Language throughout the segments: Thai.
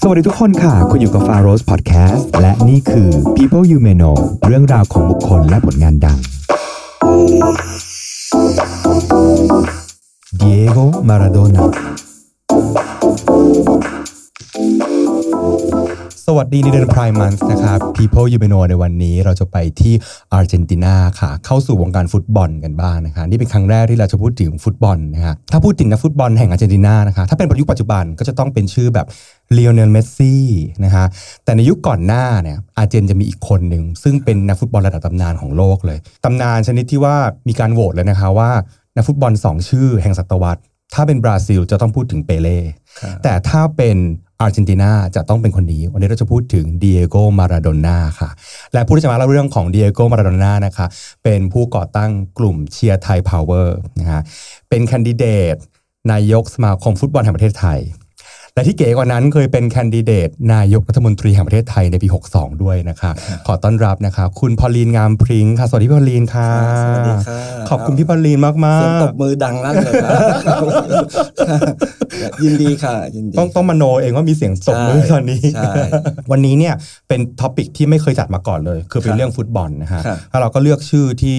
สวัสดีทุกคนค่ะ คุณอยู่กับ f a r o s Podcast และนี่คือ People You May Know เรื่องราวของบุคคลและผลงานดัง Diego Maradona สวัสดีในเดือนพรายมันส์นะครับ People You Know ในวันนี้เราจะไปที่ อาร์เจนตินาค่ะ เข้าสู่วงการฟุตบอลกันบ้างนะคะ นี่เป็นครั้งแรกที่เราจะพูดถึงฟุตบอลนะฮะถ้าพูดถึงนักฟุตบอลแห่งอาร์เจนตินานะคะ ถ้าเป็นยุคปัจจุบันก็จะต้องเป็นชื่อแบบเลโอเนลเมสซี่นะฮะแต่ในยุคก่อนหน้าเนี่ย อาร์เจนจะมีอีกคนหนึ่งซึ่งเป็นนักฟุตบอลระดับตำนานของโลกเลยตำนานชนิดที่ว่ามีการโหวตเลยนะคะว่านักฟุตบอล 2 ชื่อ แห่งศตวรรษถ้าเป็นบราซิลจะต้องพูดถึงเปเล่แต่ถ้าเป็นอาร์เจนตินาจะต้องเป็นคนนี้ วันนี้เราจะพูดถึงเดียโกมาราโดน่าค่ะ และผู้ที่จะมาเล่าเรื่องของเดียโกมาราโดน่านะคะ เป็นผู้ก่อตั้งกลุ่มเชียร์ไทยพาวเวอร์นะฮะ เป็นคคนดิเดตนายกสมาคมฟุตบอลแห่งประเทศไทยแต่ที่เก๋กว่านั้นเคยเป็นแคนดิเดต นายกรัฐมนตรีแห่งประเทศไทยในปี 62 ด้วยนะคะ ขอต้อนรับนะคะ คุณพอลีนงามพริ้งค่ะ สวัสดีพอลีนค่ะ สวัสดีค่ะ ขอบคุณพี่พอลีนมากมากเสียงตบมือดังลั่นเลยยินดีค่ะยินดีต้องต้องมโนเองว่ามีเสียงตบมือตอนนี้ วันนี้เนี่ยเป็นท็อปิกที่ไม่เคยจัดมาก่อนเลยคือเป็นเรื่องฟุตบอลนะฮะแล้วเราก็เลือกชื่อที่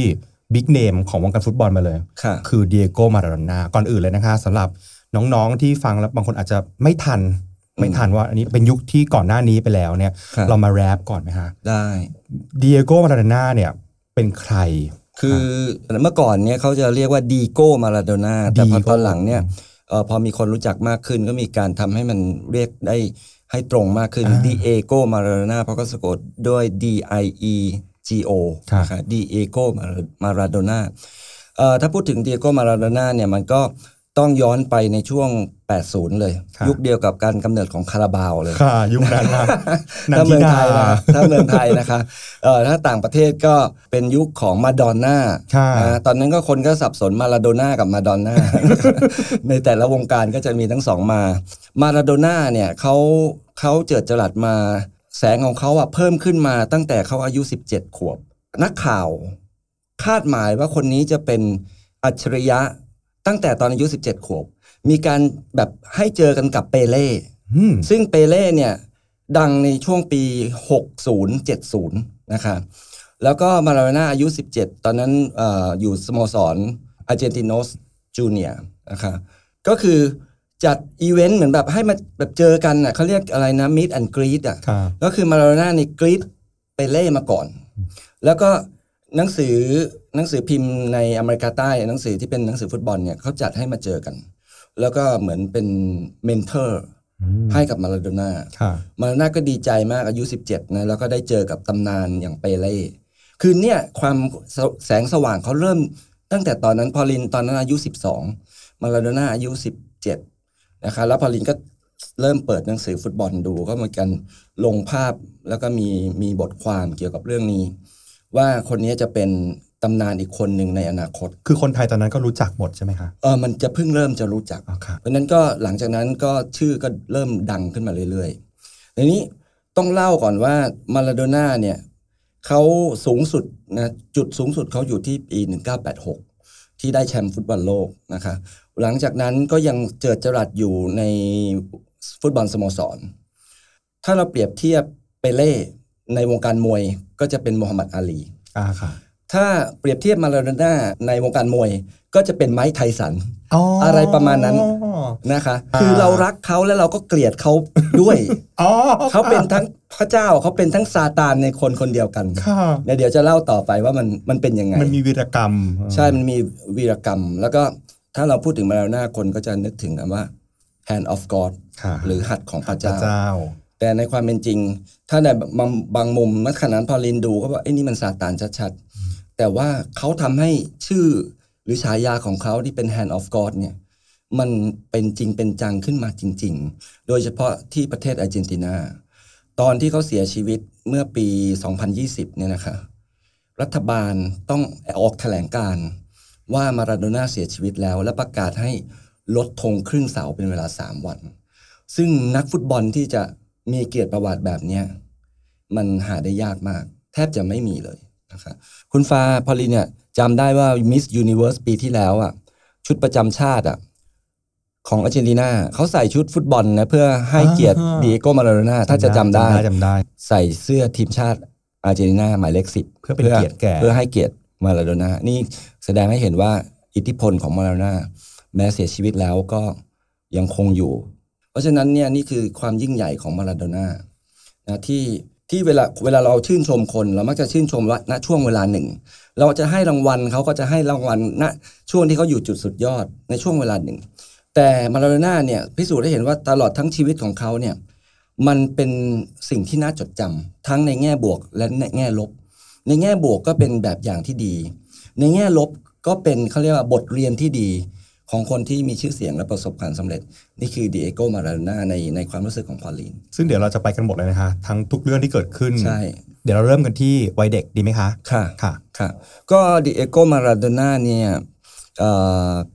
บิ๊กเนมของวงการฟุตบอลมาเลยคือเดียโกมาราโดน่าก่อนอื่นเลยนะคะสำหรับน้องๆที่ฟังแล้วบางคนอาจจะไม่ทันไม่ทันว่าอันนี้เป็นยุคที่ก่อนหน้านี้ไปแล้วเนี่ยเรามาแรปก่อนไหมฮะ ได้เดียโก มาราโดน่าเนี่ยเป็นใครคือเมื่อก่อนเนี่ยเขาจะเรียกว่าดีโก มาราโดน่าแต่พอตอนหลังเนี่ยอพอมีคนรู้จักมากขึ้นก็มีการทำให้มันเรียกได้ให้ตรงมากขึ้นดีเอโก มาราโดน่าเพราะก็สะกดด้วย D I E G O นะครับดีเอโก มาราโดน่าถ้าพูดถึงดีเอโก มาราโดน่าเนี่ยมันก็ต้องย้อนไปในช่วง 80 เลยยุคเดียวกับการกำเนิดของคาราบาวเลยค่ะยุคนั้นถ้าเมืองไทยถ้าเมืองไทยนะคะเอ่อถ้าต่างประเทศก็เป็นยุคของมาดอนน่าตอนนั้นก็คนก็สับสนมาลาโดน่ากับมาดอนน่าในแต่ละวงการก็จะมีทั้งสองมา มาลาโดน่าเนี่ยเขาเขาเจิดจรัสมาแสงของเขาอะเพิ่มขึ้นมา ตั้งแต่เขาอายุ 17 ขวบ นักข่าวคาดหมายว่าคนนี้จะเป็นอัจฉริยะตั้งแต่ตอนอายุ 17 ขวบ มีการแบบให้เจอกันกับเปเล่ซึ่งเปเล่เนี่ย ดังในช่วงปี 60-70 นะครับแล้วก็มาลาโน่าอายุ 17 ตอนนั้นออยู่สโมสรอาร์เจนตินนสจูเนียนะครับก็คือจัดอีเวนต์ เหมือนแบบให้มาแบบเจอกันอ่ะเขาเรียกอะไรนะมิดแอนกรีดอ่ะ ก็คือมาลาโน่าในกรีดเปเล่มาก่อน แล้วก็หนังสือหนังสือพิมพ์ในอเมริกาใต้หนังสือที่เป็นหนังสือฟุตบอลเนี่ยเขาจัดให้มาเจอกัน แล้วก็เหมือนเป็นเมนเทอร์ให้กับมาราโดน่ามาราโดน่าก็ดีใจมากอายุ17นะแล้วก็ได้เจอกับตำนานอย่างเปเล่คือเนี่ยความแสงสว่างเขาเริ่มตั้งแต่ตอนนั้นพอลินตอนนั้นอายุ12มาราโดน่าอายุ17นะคะแล้วพอลินก็เริ่มเปิดหนังสือฟุตบอลดูก็เหมือนกันลงภาพ แล้วก็มีมีบทความเกี่ยวกับเรื่องนี้ว่าคนนี้จะเป็นตำนานอีกคนหนึ่งในอนาคต คือคนไทยตอนนั้นก็รู้จักหมดใช่ไหมคะเออมันจะเพิ่งเริ่มจะรู้จักเพราะนั้นก็หลังจากนั้นก็ชื่อก็เริ่มดังขึ้นมาเรื่อยๆในนี้ต้องเล่าก่อนว่ามาลาโดน่าเนี่ยเขาสูงสุดนะจุดสูงสุดเขาอยู่ที่ปี 1986 ที่ได้แชมป์ฟุตบอลโลกนะคะ หลังจากนั้นก็ยังเจอจรัสอยู่ในฟุตบอลสโมสร ถ้าเราเปรียบเทียบเปเล่ในวงการมวยก็จะเป็นมูฮัมหมัดอาลีอ่าค่ะ ถ้าเปรียบเทียบมาลาโดน่าในวงการมวยก็จะเป็นไม้ไทสันอะไรประมาณนั้นนะคะ คือเรารักเขาและเราก็เกลียดเขาด้วย เขาเป็นทั้งพระเจ้า เขาเป็นทั้งซาตานในคนคนเดียวกัน เดี๋ยวจะเล่าต่อไปว่ามันมันเป็นยังไง มันมีวีรกรรม ใช่มันมีวีรกรรม แล้วก็ถ้าเราพูดถึงมาลาโดน่าคนก็จะนึกถึงว่า hand of God หรือหัตถ์ของพระเจ้าแต่ในความเป็นจริง ถ้าในบางมุมมัขนานพอลินดูก็บอกไอ้นี่มันซาตานชัดๆ แต่ว่าเขาทำให้ชื่อหรือฉายาของเขาที่เป็น Hand of God เนี่ย มันเป็นจริงเป็นจังขึ้นมาจริง ๆ โดยเฉพาะที่ประเทศอาร์เจนตินา ตอนที่เขาเสียชีวิตเมื่อปี 2020เนี่ยนะคะ รัฐบาลต้องออกแถลงการ ว่ามาราโดน่าเสียชีวิตแล้ว และประกาศให้ลดธงครึ่งเสาเป็นเวลา 3 วัน ซึ่งนักฟุตบอลที่จะมีเกียรติประวัติแบบเนี้ยมันหาได้ยากมาก แทบจะไม่มีเลยนะครับคุณฟ้าพอลีเนี่ยจำได้ว่ามิสยูนิเวอร์สปีที่แล้วอ่ะชุดประจำชาติ อ่ะ ของอาร์เจนตินาเขาใส่ชุดฟุตบอลนะ เพื่อให้เกียรติดีโกมาลาโรนาถ้าจะจำได้จำได้ ใส่เสื้อทีมชาติอาร์เจนตินาหมายเลขสิบเพื่อเป็นเกียรติแก่ เพื่อให้เกียรติมาลาโรนานี่แสดงให้เห็นว่า อิทธิพลของมาลาโรนาแม้เสียชีวิตแล้วก็ยังคงอยู่เพราะฉะนั้นเนี่ยนี่คือความยิ่งใหญ่ของมาราโดน่านะที่ที่เวลาเวลาเราชื่นชมคนเรา มักจะชื่นชมว่าณช่วงเวลาหนึ่ง เราจะให้รางวัลเขาก็จะให้รางวัลณช่วงที่เขาอยู่จุดสุดยอดในช่วงเวลาหนึ่ง แต่มาราโดน่าเนี่ยพิสูจน์ได้เห็นว่าตลอดทั้งชีวิตของเขาเนี่ยมันเป็นสิ่งที่น่าจดจำ ทั้งในแง่บวกและในแง่ลบ ในแง่บวกก็เป็นแบบอย่างที่ดี ในแง่ลบก็เป็นเขาเรียกว่าบทเรียนที่ดีของคนที่มีชื่อเสียงและประสบความสำเร็จ นี่คือดิเอโก มาราโดน่าในในความรู้สึกของพอลีนซึ่งเดี๋ยวเราจะไปกันหมดเลยนะคะ ทั้งทุกเรื่องที่เกิดขึ้นใช่ เดี๋ยวเราเริ่มกันที่วัยเด็ก ดีไหมคะ ค่ะค่ะค่ะก็ดิเอโก มาราโดน่าเนี่ยเ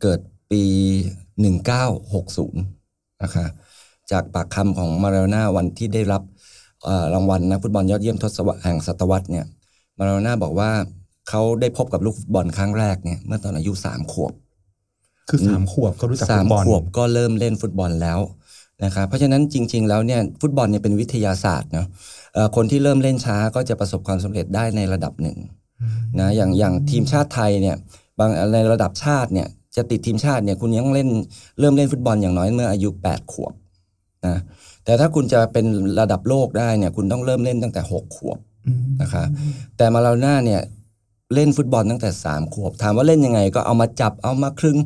เกิดปี 1960นะคะจากปากคำของมาราโดน่าวันที่ได้รับรางวัลนักฟุตบอลยอดเยี่ยมทศวรรษแห่งศตวรรษเนี่ยมาราโดน่าบอกว่าเขาได้พบกับลูกบอลครั้งแรกเนี่ยเมื่อตอนอายุ 3ขวบคือสามขวบก็รู้จักฟุตบอลสามขวบก็เริ่มเล่นฟุตบอลแล้วนะครับเพราะฉะนั้นจริง ๆแล้วเนี่ยฟุตบอลเนี่ยเป็นวิทยาศาสตร์เนาะคนที่เริ่มเล่นช้าก็จะประสบความสำเร็จได้ในระดับหนึ่งนะอย่างอย่างทีมชาติไทยเนี่ยบางในระดับชาติเนี่ยจะติดทีมชาติเนี่ยคุณยังเล่นเริ่มเล่นฟุตบอลอย่างน้อยเมื่อ อายุ 8ขวบนะแต่ถ้าคุณจะเป็นระดับโลกได้เนี่ยคุณต้องเริ่มเล่นตั้งแต่6ขวบนะคะแต่มาเราหน้าเนี่ยเล่นฟุตบอลตั้งแต่ 3ขวบ ถามว่าเล่นยังไง ก็เอามาจับเอามาคลึง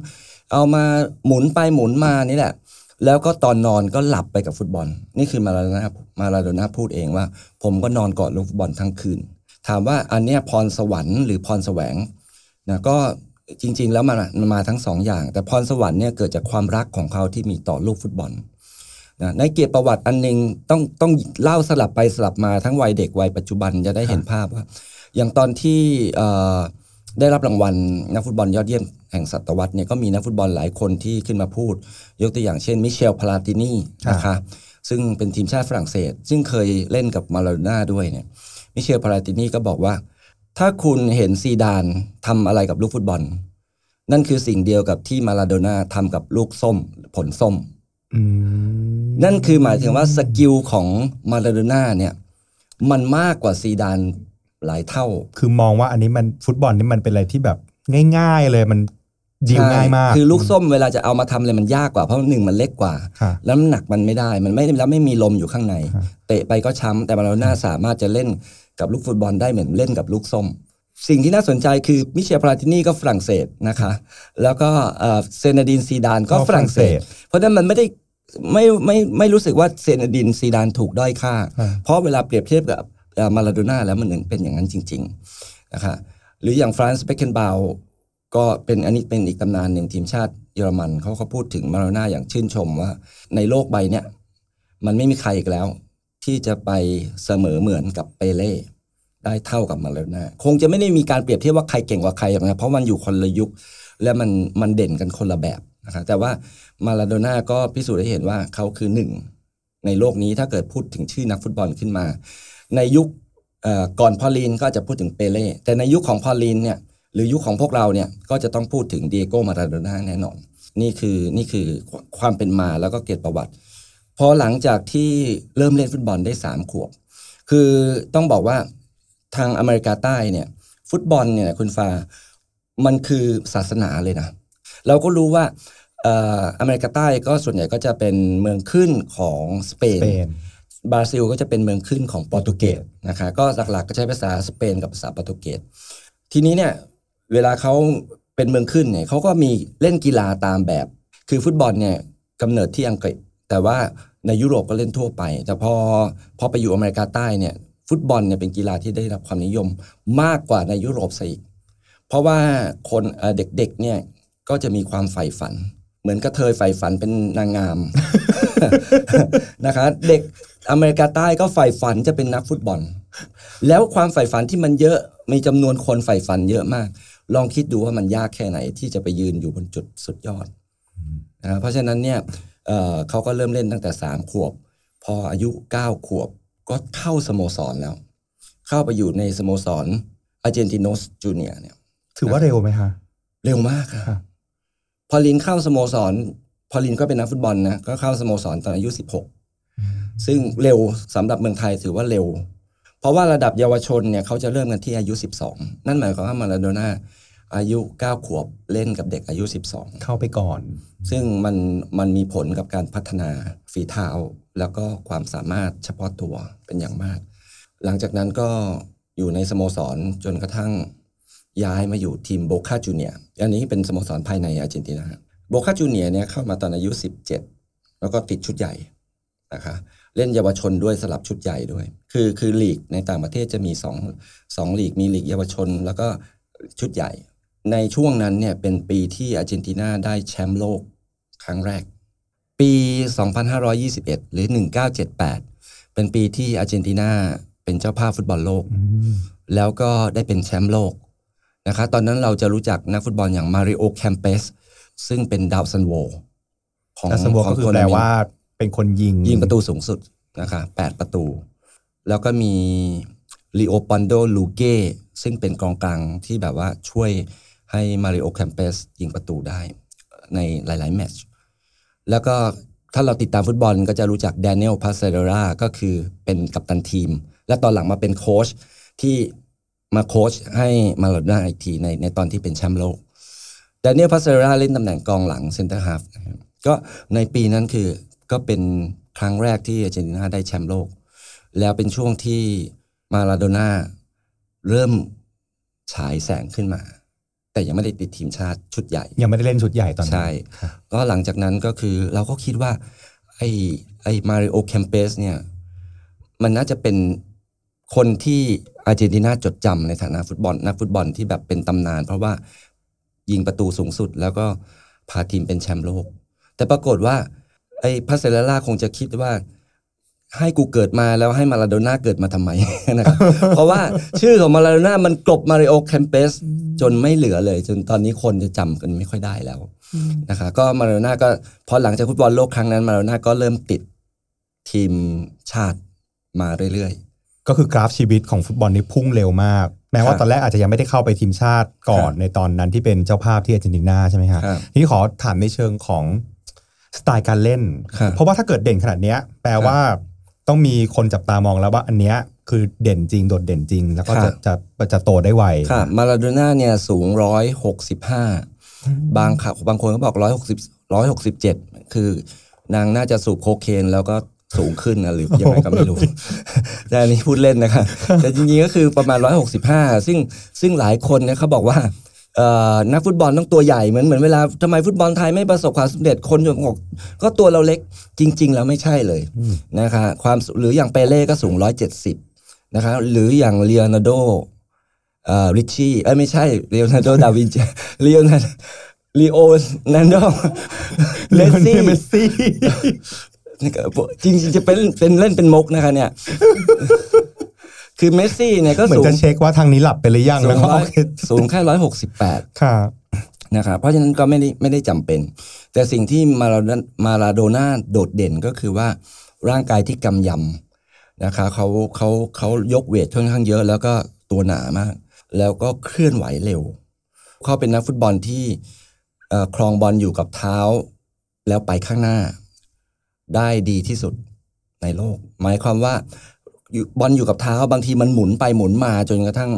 เอามาหมุนไปหมุนมานี่แหละแล้วก็ตอนนอนก็หลับไปกับฟุตบอล นี่คือ มาลาโดนามาลาโดนาพูดเองว่า ผมก็นอนกอดลูกฟุตบอลทั้งคืน ถามว่าอันเนี้ยพรสวรรค์หรือพรแสวงนะก็จริง ๆแล้วมันมันมาทั้งสองอย่าง แต่พรสวรรค์เนี่ยเกิดจากความรักของเขาที่มีต่อลูกฟุตบอลนะในเกียรติประวัติอันนึงต้องต้องเล่าสลับไปสลับมาทั้งวัยเด็กวัยปัจจุบันจะได้เห็นภาพว่าอย่างตอนที่ได้รับรางวัลนักฟุตบอลยอดเยี่ยมแห่งศตวรรษเนี่ยก็มีนักฟุตบอลหลายคนที่ขึ้นมาพูด ยกตัวอย่างเช่นมิเชลพาลาตินีนะคะ ซึ่งเป็นทีมชาติฝรั่งเศส ซึ่งเคยเล่นกับมาลาโดน่าด้วยเนี่ยมิเชลพาลาตินีก็บอกว่า ถ้าคุณเห็นซีดานทำอะไรกับลูกฟุตบอลนั่นคือสิ่งเดียวกับที่มาลาโดน่าทำกับลูกส้มผลส้มนั่นคือหมายถึงว่าสกิลของมาลาโดน่าเนี่ยมันมากกว่าซีดานหลายเท่า คือมองว่าอันนี้มันฟุตบอลนี่มันเป็นอะไรที่แบบ ง่าย ๆเลยมันดีง่ายมาก คือลูกส้มเวลาจะเอามาทำอะไรมันยากกว่าเพราะหนึ่งมันเล็กกว่า แล้วหนักมันไม่ได้ มันไม่แล้วไม่มีลมอยู่ข้างใน เตะไปก็ช้ำแต่เราหน้าสามารถจะเล่นกับลูกฟุตบอลได้เหมือนเล่นกับลูกส้ม สิ่งที่น่าสนใจคือมิเชลพลาตินีก็ฝรั่งเศสนะคะ แล้วก็เซนดินซีดานก็ฝรั่งเศส เพราะฉะนั้นมันไม่ได้ไม่ไม่ไม่รู้สึกว่าเซนดินซีดานถูกด้อยค่าเพราะเวลาเปรียบเทียบกับมาลาโดน่าแล้วมันเป็นอย่างนั้นจริงๆนะคะหรืออย่างฟรานซ์เบคเคนบาวก็เป็นอันนี้เป็นอีกตำนานหนึ่งทีมชาติเยอรมันเขาเขาพูดถึงมาราโดน่าอย่างชื่นชมว่าในโลกใบเนี้ยมันไม่มีใครอีกแล้ว ที่จะไปเสมอเหมือนกับเปเล่ได้เท่ากับมาราโดน่าคงจะไม่ได้มีการเปรียบเทียบว่าใครเก่งกว่าใครองเงี้ยเพราะมันอยู่คนละยุค และมันมันเด่นกันคนละแบบนะครับแต่ว่ามาลาโดน่าก็พิสูจน์ได้เห็นว่าเขาคือหนึ่งในโลกนี้ถ้าเกิดพูดถึงชื่อนักฟุตบอลขึ้นมาในยุคก่อนพอลีนก็จะพูดถึงเปเล่แต่ในยุคของพอลีนเนี่ยหรือยุคของพวกเราเนี่ยก็จะต้องพูดถึงเดียโก้มาราโดน่าแน่นอน นี่คือนี่คือความเป็นมาแล้วก็เกียรติประวัติพอหลังจากที่เริ่มเล่นฟุตบอลได้ 3 ขวบ คือต้องบอกว่าทางอเมริกาใต้เนี่ยฟุตบอลเนี่ยคุณฟ้ามันคือศาสนาเลยนะ เราก็รู้ว่าอเมริกาใต้ก็ส่วนใหญ่ก็จะเป็นเมืองขึ้นของสเปนบราซิลก็จะเป็นเมืองขึ้นของโปรตุเกสนะคะ ก็หลักๆก็ใช้ภาษาสเปนกับภาษาโปรตุเกสทีนี้เนี่ยเวลาเขาเป็นเมืองขึ้นเนี่ยเขาก็มีเล่นกีฬาตามแบบ คือฟุตบอลเนี่ยกำเนิดที่อังกฤษ แต่ว่าในยุโรปก็เล่นทั่วไป แต่พอพอไปอยู่อเมริกาใต้เนี่ย ฟุตบอลเนี่ย เป็นกีฬาที่ได้รับความนิยมมากกว่าในยุโรปซะอีกเพราะว่าคนเด็กๆเนี่ยก็จะมีความใฝ่ฝัน เหมือนกระเทยใฝ่ฝันเป็นนางงามนะคะเด็กอเมริกาใต้ก็ใฝ่ฝันจะเป็นนักฟุตบอล แล้วความใฝ่ฝันที่มันเยอะ มีจำนวนคนใฝ่ฝันเยอะมาก ลองคิดดูว่ามันยากแค่ไหนที่จะไปยืนอยู่บนจุดสุดยอดนะเพราะฉะนั้นเนี่ยเขาก็เริ่มเล่นตั้งแต่สามขวบ พออายุเก้าขวบก็เข้าสโมสรแล้ว เข้าไปอยู่ในสโมสรอาร์เจนตินอสจูเนียเนี่ย ถือว่าเร็วไหมฮะ เร็วมากครับพอลินเข้าสโมสร พอลินก็เป็นนักฟุตบอลนะ ก็เข้าสโมสรตอนอายุสิบหกซึ่งเร็วสำหรับเมืองไทยถือว่าเร็ว เพราะว่าระดับเยาวชนเนี่ยเขาจะเริ่มกันที่อายุ 12 นั่นหมายความว่ามาราโดน่าอายุ 9 ขวบเล่นกับเด็กอายุ 12 เข้าไปก่อน ซึ่งมันมันมีผลกับการพัฒนาฝีเท้าแล้วก็ความสามารถเฉพาะตัวเป็นอย่างมาก หลังจากนั้นก็อยู่ในสโมสรจนกระทั่ง ย้ายมาอยู่ทีมโบคาจูเนียอันนี้เป็นสโมสรภายในอาร์เจนตินาโบคาจูเนียเนี่ยเข้ามาตอนอายุ 17 แล้วก็ติดชุดใหญ่นะคะเล่นเยาวชนด้วยสลับชุดใหญ่ด้วย คือคือลีกในต่างประเทศจะมีสองสองลีกมีลีกเยาวชน แล้วก็ชุดใหญ่ ในช่วงนั้นเนี่ยเป็นปีที่อาร์เจนตินาได้แชมป์โลกครั้งแรกปี 2521หรือ1978เป็นปีที่อาร์เจนตินาเป็นเจ้าภาพฟุตบอลโลกแล้วก็ได้เป็นแชมป์โลกนะครับตอนนั้นเราจะรู้จักนักฟุตบอลอย่างมาริโอแคมเปสซึ่งเป็นดาวซันโวของดาวซันโวก็คือแปลว่าเป็นคนยิงยิงประตูสูงสุดนะคะแปดประตู แล้วก็มีลีโอปอนโดลูเก้ซึ่งเป็นกองกลางที่แบบว่าช่วยให้มาริโอแคมเปสยิงประตูได้ในหลายๆแมตช์แล้วก็ถ้าเราติดตามฟุตบอลก็จะรู้จักแดเนียลพาเซเดราก็คือเป็นกัปตันทีม และตอนหลังมาเป็นโค้ชที่มาโค้ชให้มาโลด้าอีกทีในในตอนที่เป็นแชมป์โลกแดเนียลพาเซเดราเล่นตำแหน่งกองหลังเซนเตอร์ฮาฟก็ในปีนั้นคือก็เป็นครั้งแรกที่อาร์เจนตินาได้แชมป์โลกแล้วเป็นช่วงที่มาลาโดน่าเริ่มฉายแสงขึ้นมาแต่ยังไม่ได้ติดทีมชาติชุดใหญ่ ยังไม่ได้เล่นชุดใหญ่ตอนนั้นใช่ก็หลังจากนั้นก็คือเราก็คิดว่าไอ้ไอ้มาริโอแคมเปสเนี่ยมันน่าจะเป็นคนที่อาร์เจนตินาจดจำในฐานะฟุตบอลนักฟุตบอลที่แบบเป็นตำนาน เพราะว่ายิงประตูสูงสุด แล้วก็พาทีมเป็นแชมป์โลก แต่ปรากฏว่าไอ้พัสเซลล่าคงจะคิดว่า ให้กูเกิดมาแล้วให้มาราโดน่าเกิดมาทำไมนะครับเพราะว่าชื่อของมาราโดน่ามันกลบมาริโอแคมเปส จนไม่เหลือเลย จนตอนนี้คนจะจำกันไม่ค่อยได้แล้วนะครับก็มาราโดน่าก็พอหลังจากฟุตบอลโลกครั้งนั้นมาราโดน่าก็เริ่มติดทีมชาติมาเรื่อยๆ ก็คือกราฟชีวิตของฟุตบอลนี่พุ่งเร็วมาก แม้ว่าตอนแรกอาจจะยังไม่ได้เข้าไปทีมชาติก่อนในตอนนั้นที่เป็นเจ้าภาพที่อาร์เจนตินาใช่ไหมครับนี่ขอถามในเชิงของสไตล์การเล่น เพราะว่าถ้าเกิดเด่นขนาดเนี้ย แปลว่าต้องมีคนจับตามองแล้วว่า อันเนี้ยคือเด่นจริง โดดเด่นจริงแล้วก็จะจะจะโตได้ไวค่ะมาลาโดน่าเนี่ยสูงร้อยหกสิบห้าบางข่าวบางคนก็บอกร้อยหกสิบร้อยหกสิบเจ็ดคือ นางน่าจะสูบโคเคนแล้วก็สูงขึ้นนะหรือยังไงก็ไม่รู้แต่นี้พูดเล่นนะคะแต่จริงๆก็คือประมาณร้อยหกสิบห้าซึ่งซึ่งหลายคนเนี่ยเขาบอกว่านักฟุตบอลต้องตัวใหญ่เหมือนเหมือนเวลาทำไมฟุตบอลไทยไม่ประสบความสำเร็จคนจนอกก็ตัวเราเล็กจริงๆแล้วไม่ใช่เลยนะคะ ความหรืออย่างเปเล่ก็สูงร้อยเจ็ดสิบนะคะ หรืออย่างเลโอนาโดอ่ริชชี่เอไม่ใช่เลโอนาโดดาวินเลเนาลโอนร์โดเลซี่เมสซี่จริง ๆ จะเป็นเป็นเล่นเป็นมกนะคะ เนี่ยคือเมสซี่เนี่ยก็สูงเหมือนจะเช็คว่าทางนี้หลับไปหรือยังแล้วก็สูงแค่ร้อยหกสิบแปดค่ะนะครับ เพราะฉะนั้นก็ไม่ได้ไม่ได้จำเป็น แต่สิ่งที่มาลามาลาโดน่าโดดเด่นก็คือว่าร่างกายที่กำยำนะคะเขาเขาเขายกเวทค่อนข้างเยอะ แล้วก็ตัวหนามากแล้วก็เคลื่อนไหวเร็วเขาเป็นนักฟุตบอลที่ครองบอลอยู่กับเท้าแล้วไปข้างหน้า ได้ดีที่สุดในโลก หมายความว่าบอลอยู่กับเท้าบางทีมันหมุนไปหมุนมา จนกระทั่ง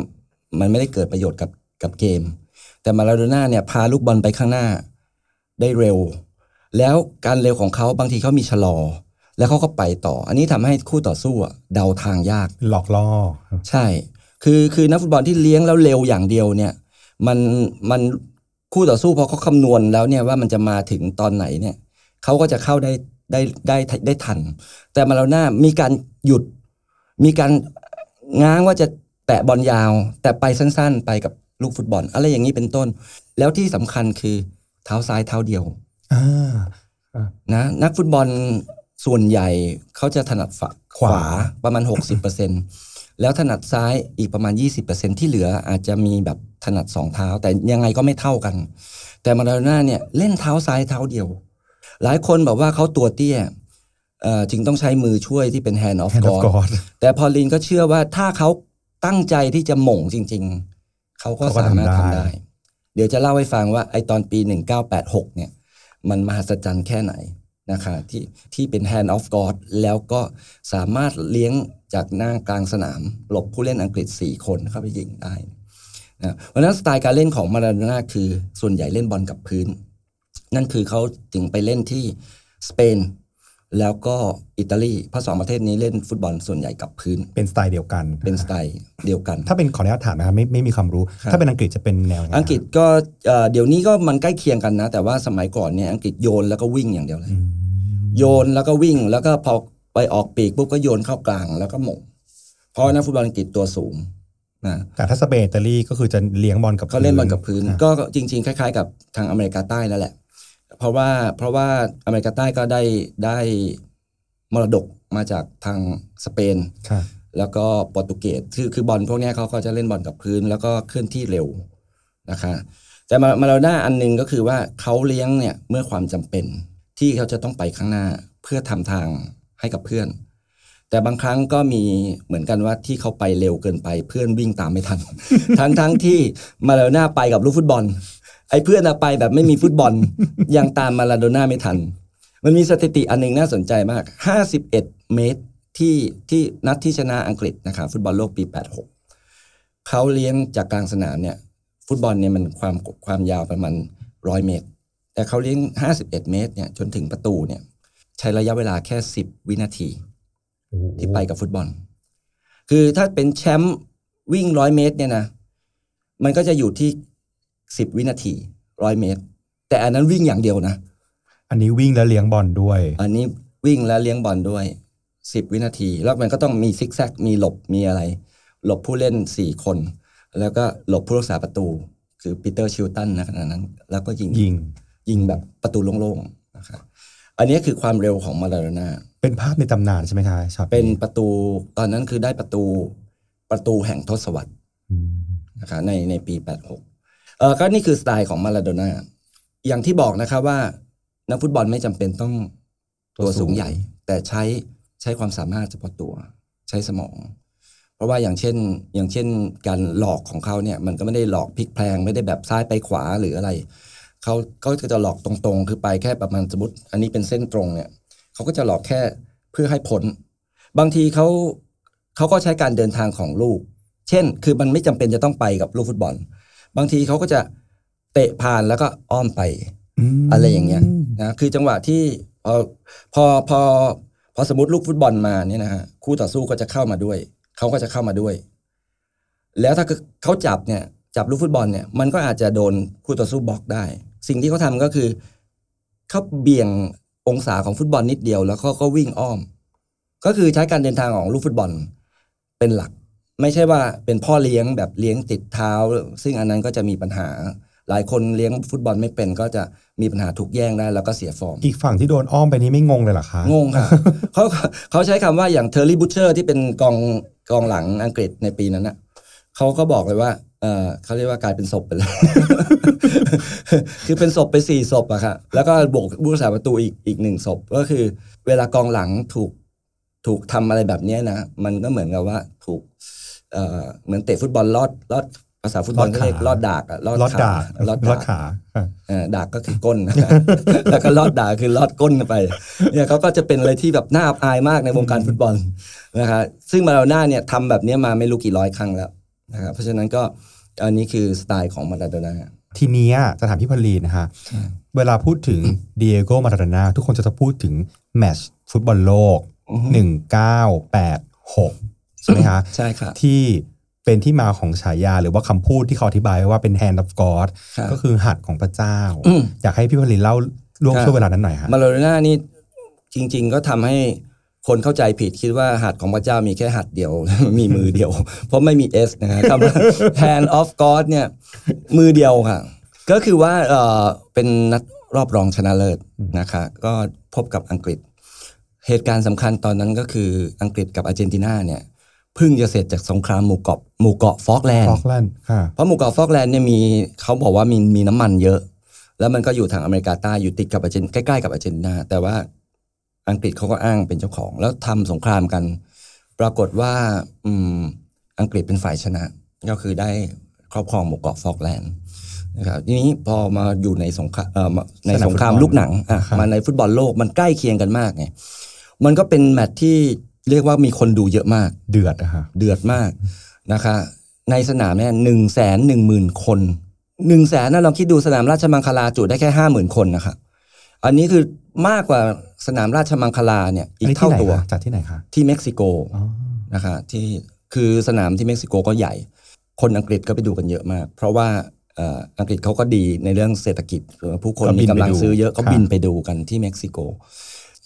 มันไม่ได้เกิดประโยชน์กับกับเกม แต่มาลาโดน่าเนี่ยพาลูกบอลไปข้างหน้าได้เร็ว แล้วการเร็วของเขาบางทีเขามีชะลอ แล้วเขาก็ไปต่อ อันนี้ทำให้คู่ต่อสู้เดาทางยากหลอกล่อใช่ คือคือนักฟุตบอลที่เลี้ยงแล้วเร็วอย่างเดียวเนี่ย มันมันคู่ต่อสู้พอเขาคำนวณแล้วเนี่ยว่ามันจะมาถึงตอนไหนเนี่ยเขาก็จะเข้าได้ได้ได้ได้ทัน แต่มาเลาหดน้ามีการหยุดมีการง้างว่าจะแตะบอลยาว แต่ไปสั้นๆ ไปกับลูกฟุตบอล อะไรอย่างนี้เป็นต้น แล้วที่สำคัญคือเท้าซ้ายเท้าเดียวนะนักฟุตบอลส่วนใหญ่เขาจะถนัดฝักขวาประมาณ 60%แล้วถนัดซ้ายอีกประมาณ20%ที่เหลืออาจจะมีแบบถนัดสองเท้า แต่ยังไงก็ไม่เท่ากัน แต่มาราโดน่าเนี่ยเล่นเท้าซ้ายเท้าเดียว หลายคนบอกว่าเขาตัวเตี้ยจึงต้องใช้มือช่วยที่เป็น hand of hand God, God แต่พอลินก็เชื่อว่าถ้าเขาตั้งใจที่จะหม่งจริงๆ เขาก็สามารถทำได้ เดี๋ยวจะเล่าให้ฟังว่าไอตอนปี 1986 เนี่ย มันมหัศจรรย์แค่ไหนนะคะที่ที่เป็น hand of God แล้วก็สามารถเลี้ยงจากหน้ากลางสนาม หลบผู้เล่นอังกฤษ 4 คนเข้าไปยิงได้นะเพราะนั้นสไตล์การเล่นของมาราโดน่าคือส่วนใหญ่เล่นบอลกับพื้น นั่นคือเขาถึงไปเล่นที่สเปนแล้วก็อิตาลีเพราะสองประเทศนี้เล่นฟุตบอลส่วนใหญ่กับพื้น เป็นสไตล์เดียวกัน เป็นสไตล์เดียวกัน ถ้าเป็นขออนุญาตถามนะครับไม่ไม่มีความรู้ถ้าเป็นอังกฤษจะเป็นแนวอังกฤษก็เดี๋ยวนี้ก็มันใกล้เคียงกันนะ แต่ว่าสมัยก่อนเนี่ยอังกฤษโยนแล้วก็วิ่งอย่างเดียวเลย โยนแล้วก็วิ่งแล้วก็พอไปออกปีกปุ๊บก็โยนเข้ากลางแล้วก็หมกงเพราะนักฟุตบอลอังกฤษตัวสูงนะแต่ถ้าสเปนอิตาลีก็คือจะเลี้ยงบอลกับเขาเล่นบอลกับพื้น ก็จริงๆคล้ายๆ กับทางอเมริกาใต้นั่นแหละเพราะว่าเพราะว่าอเมริกาใต้ก็ได้ได้มรดกมาจากทางสเปนแล้วก็โปรตุเกสคือคือบอลพวกนี้เขาก็จะเล่นบอลกับพื้นแล้วก็เคลื่อนที่เร็วนะคะ แต่มาเราน้าอันนึงก็คือว่าเขาเลี้ยงเนี่ยเมื่อความจำเป็น ที่เขาจะต้องไปข้างหน้าเพื่อทำทางให้กับเพื่อน แต่บางครั้งก็มีเหมือนกันว่าที่เขาไปเร็วเกินไปเพื่อนวิ่งตามไม่ทันทั้งทั้งที่มาเหน้าไปกับลูกฟุตบอลอ้เพื่อนอะไปแบบไม่มีฟุตบอลยังตามมาลาโดน่าไม่ทัน มันมีสถิติอันนึงน่าสนใจมาก 51 เมตรที่ที่นัดที่ชนะอังกฤษนะครับฟุตบอลโลกปี 86 เขาเลี้ยงจากกลางสนามเนี่ย ฟุตบอลเนี่ยมันความความยาวประมาณร้อยเมตร แต่เขาเลี้ยง 51 เมตรเนี่ยจนถึงประตูเนี่ยใช้ระยะเวลาแค่ 10 วินาที ที่ไปกับฟุตบอล คือถ้าเป็นแชมป์วิ่งร้อยเมตรเนี่ยนะมันก็จะอยู่ที่สิบวินาทีร้อยเมตร แต่อันนั้นวิ่งอย่างเดียวนะ อันนี้วิ่งแล้วเลี้ยงบอลด้วย อันนี้วิ่งแล้วเลี้ยงบอลด้วยสิบวินาที แล้วมันก็ต้องมีซิกแซก มีหลบมีอะไร หลบผู้เล่นสี่คน แล้วก็หลบผู้รักษาประตู คือปีเตอร์ชิลตันนะขณะนั้น แล้วก็ยิงยิงยิงแบบประตูโล่งๆนะครับอันนี้คือความเร็วของมาลาโดนาเป็นภาพในตำนานใช่ไหมครชาเป็นประตูตอนนั้นคือได้ประตูประตูแห่งทศวรรษนะครับในในปี86เออก็นี่คือสไตล์ของมาลาโดน่าอย่างที่บอกนะครับว่า นักฟุตบอลไม่จำเป็นต้องตัวสูงใหญ่ แต่ใช้ใช้ความสามารถเฉพาะตัวใช้สมอง เพราะว่าอย่างเช่นอย่างเช่นการหลอกของเขาเนี่ยมันก็ไม่ได้หลอกพลิกแพลงไม่ได้แบบซ้ายไปขวาหรืออะไรเขาก็จะหลอกตรงๆ คือไปแค่ประมาณสมมติอันนี้เป็นเส้นตรงเนี่ยเขาก็จะหลอกแค่เพื่อให้ผลบางทีเขาเขาก็ใช้การเดินทางของลูกเช่นคือมันไม่จำเป็นจะต้องไปกับลูกฟุตบอลบางทีเขาก็จะเตะผ่านแล้วก็อ้อมไปอะไรอย่างเงี้ยนะคือจังหวะที่พอพอพอพอสมมติลูกฟุตบอลมาเนี่ยนะฮะ คู่ต่อสู้ก็จะเข้ามาด้วยเขาก็จะเข้ามาด้วย แล้วถ้าเขาจับเนี่ยจับลูกฟุตบอลเนี่ยมันก็อาจจะโดนคู่ต่อสู้บล็อกได้ สิ่งที่เขาทาก็คือเขาเบี่ยงองศาของฟุตบอลนิดเดียว แล้วเขาก็วิ่งอ้อม ก็คือใช้การเดินทางของลูกฟุตบอลเป็นหลักไม่ใช่ว่าเป็นพ่อเลี้ยงแบบเลี้ยงติดเท้า ซึ่งอันนั้นก็จะมีปัญหา หลายคนเลี้ยงฟุตบอลไม่เป็น ก็จะมีปัญหาถูกแย่งได้แล้วก็เสียฟอร์ม อีกฝั่งที่โดนอ้อมไปนี้ไม่งงเลยหรอคะ งงค่ะเขาเขาใช้คำว่าอย่างเทอร์รี่บูเชอร์ ที่เป็นกองกองหลังอังกฤษในปีนั้นนะเขาก็บอกเลยว่าเออเขาเรียกว่ากลายเป็นศพไปเลย คือเป็นศพไปสี่ศพอะค่ะแล้วก็บวกบูสาประตูอีกอีกหนึ่งศพก็คือ เวลากองหลังถูก ถูกทำอะไรแบบนี้นะมันก็เหมือนกับว่าถูกเหมือนเตะฟุตบอลลอดลอดภาษาฟุตบอลก็เรียกลอดดากอะลอดขาลอดขาดากก็คือก้นแล้วก็ลอดดากคือลอดก้นไปเนี่ยเขาก็จะเป็นอะไรที่แบบน่าอายมากในวงการฟุตบอลนะครับซึ่งมาราหดน้าเนี่ยทำแบบนี้มาไม่รู้กี่ร้อยครั้งแล้วนะครับเพราะฉะนั้นก็อันนี้คือสไตล์ของมาราโดน่าทีนี้สถานที่พลีนะฮะ เวลาพูดถึงเดียโกมาราโดน่าทุกคนจะพูดถึงแมชฟุตบอลโลก 1986ใช่ไหมคะใช่ค่ะที่เป็นที่มาของฉายาหรือว่าคำพูดที่เขาอธิบายว่าเป็น hand of God ก็คือหัตของพระเจ้าอยากให้พี่ผลิตเล่าล่วงช่วงเวลานั้นหน่อยฮะมาโลน่านี่จริงๆ ก็ทำให้คนเข้าใจผิดคิดว่าหัตของพระเจ้ามีแค่หัตเดียว มีมือเดียว เพราะไม่มีเอสนะฮะคำว่า hand of God เนี่ยมือเดียวค่ะ ก็คือว่าเออเป็นนัดรอบรองชนะเลิศนะคะ ก็พบกับอังกฤษ เหตุการณ์สำคัญตอนนั้นก็คืออังกฤษกับอาร์เจนตินาเนี่ยพึ่งจะเสร็จจากสงครามหมู่เกาะหมู่เกาะฟอกแลนด์ฟอกแลนด์ค่ะเพราะหมู่เกาะ ฟอกแลนด์เนี่ยมีเขาบอกว่ามีมีน้ำมันเยอะ แล้วมันก็อยู่ทางอเมริกาใต้อยู่ติดกับ อาเจนใกล้ๆกับอาเจนนาแต่ว่าอังกฤษเขาก็อ้างเป็นเจ้าของ แล้วทำสงครามกัน ปรากฏว่า อืมอังกฤษเป็นฝ่ายชนะ ก็คือได้ครอบครองหมู่เกาะฟอกแลนด์นะครับทีนี้พอมาอยู่ในสงครามในสงครามลูกหนังอ่ะมาในฟุตบอลโลกมันใกล้เคียงกันมากไงมันก็เป็นแมตทที่เรียกว่ามีคนดูเยอะมากเดือดอะฮะเดือดมากนะคะ ในสนามเนี่ยหนึ่งแสนหนึ่งหมื่นคนหนึ่งแสนนะลองคิดดูสนามราชมังคลาจุได้แค่ห้าหมื่นคนนะคะอันนี้คือมากกว่าสนามราชมังคลาเนี่ยอีกเท่าตัวจัดที่ไหนคะ ที่เม็กซิโกนะคะ ที่คือสนามที่เม็กซิโกก็ใหญ่ คนอังกฤษก็ไปดูกันเยอะมากเพราะว่าอังกฤษเขาก็ดีในเรื่องเศรษฐกิจผู้คนมีกำลังซื้อเยอะเขาบินไปดูกันที่เม็กซิโก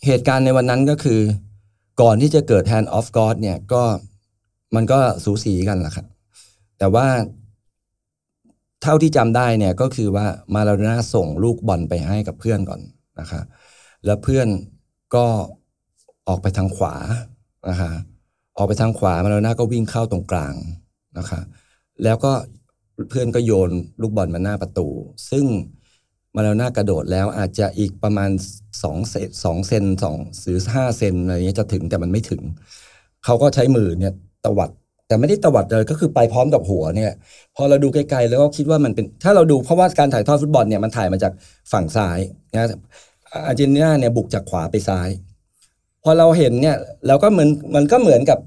เหตุการณ์ในวันนั้นก็คือก่อนที่จะเกิด Hand of God เนี่ยก็มันก็สูสีกันล่ะครับแต่ว่าเท่าที่จำได้เนี่ยก็คือว่ามาลาโดน่าส่งลูกบอลไปให้กับเพื่อนก่อนนะคะ แล้วเพื่อนก็ออกไปทางขวานะคะออกไปทางขวามาลาโดน่าก็วิ่งเข้าตรงกลางนะคะแล้วก็เพื่อนก็โยนลูกบอลมาหน้าประตูซึ่งมาแล้วหน้ากระโดดแล้วอาจจะอีกประมาณงเซนสองเซนสองหรือห้าเซนอะไรเงี้ยจะถึงแต่มันไม่ถึง เขาก็ใช้มือเนี่ย ตวัดแต่ไม่ได้ตวัดเลยก็คือไปพร้อมกับหัวเนี่ย พอเราดูไกลๆแล้วก็คิดว่ามันเป็น ถ้าเราดูเพราะว่าการถ่ายทอดฟุตบอลเนี่ยมันถ่ายมาจากฝั่งซ้ายนะอาร์เจนตินาเนี่ยบุกจากขวาไปซ้าย พอเราเห็นเนี่ยเราก็เหมือนมันก็เหมือนกับ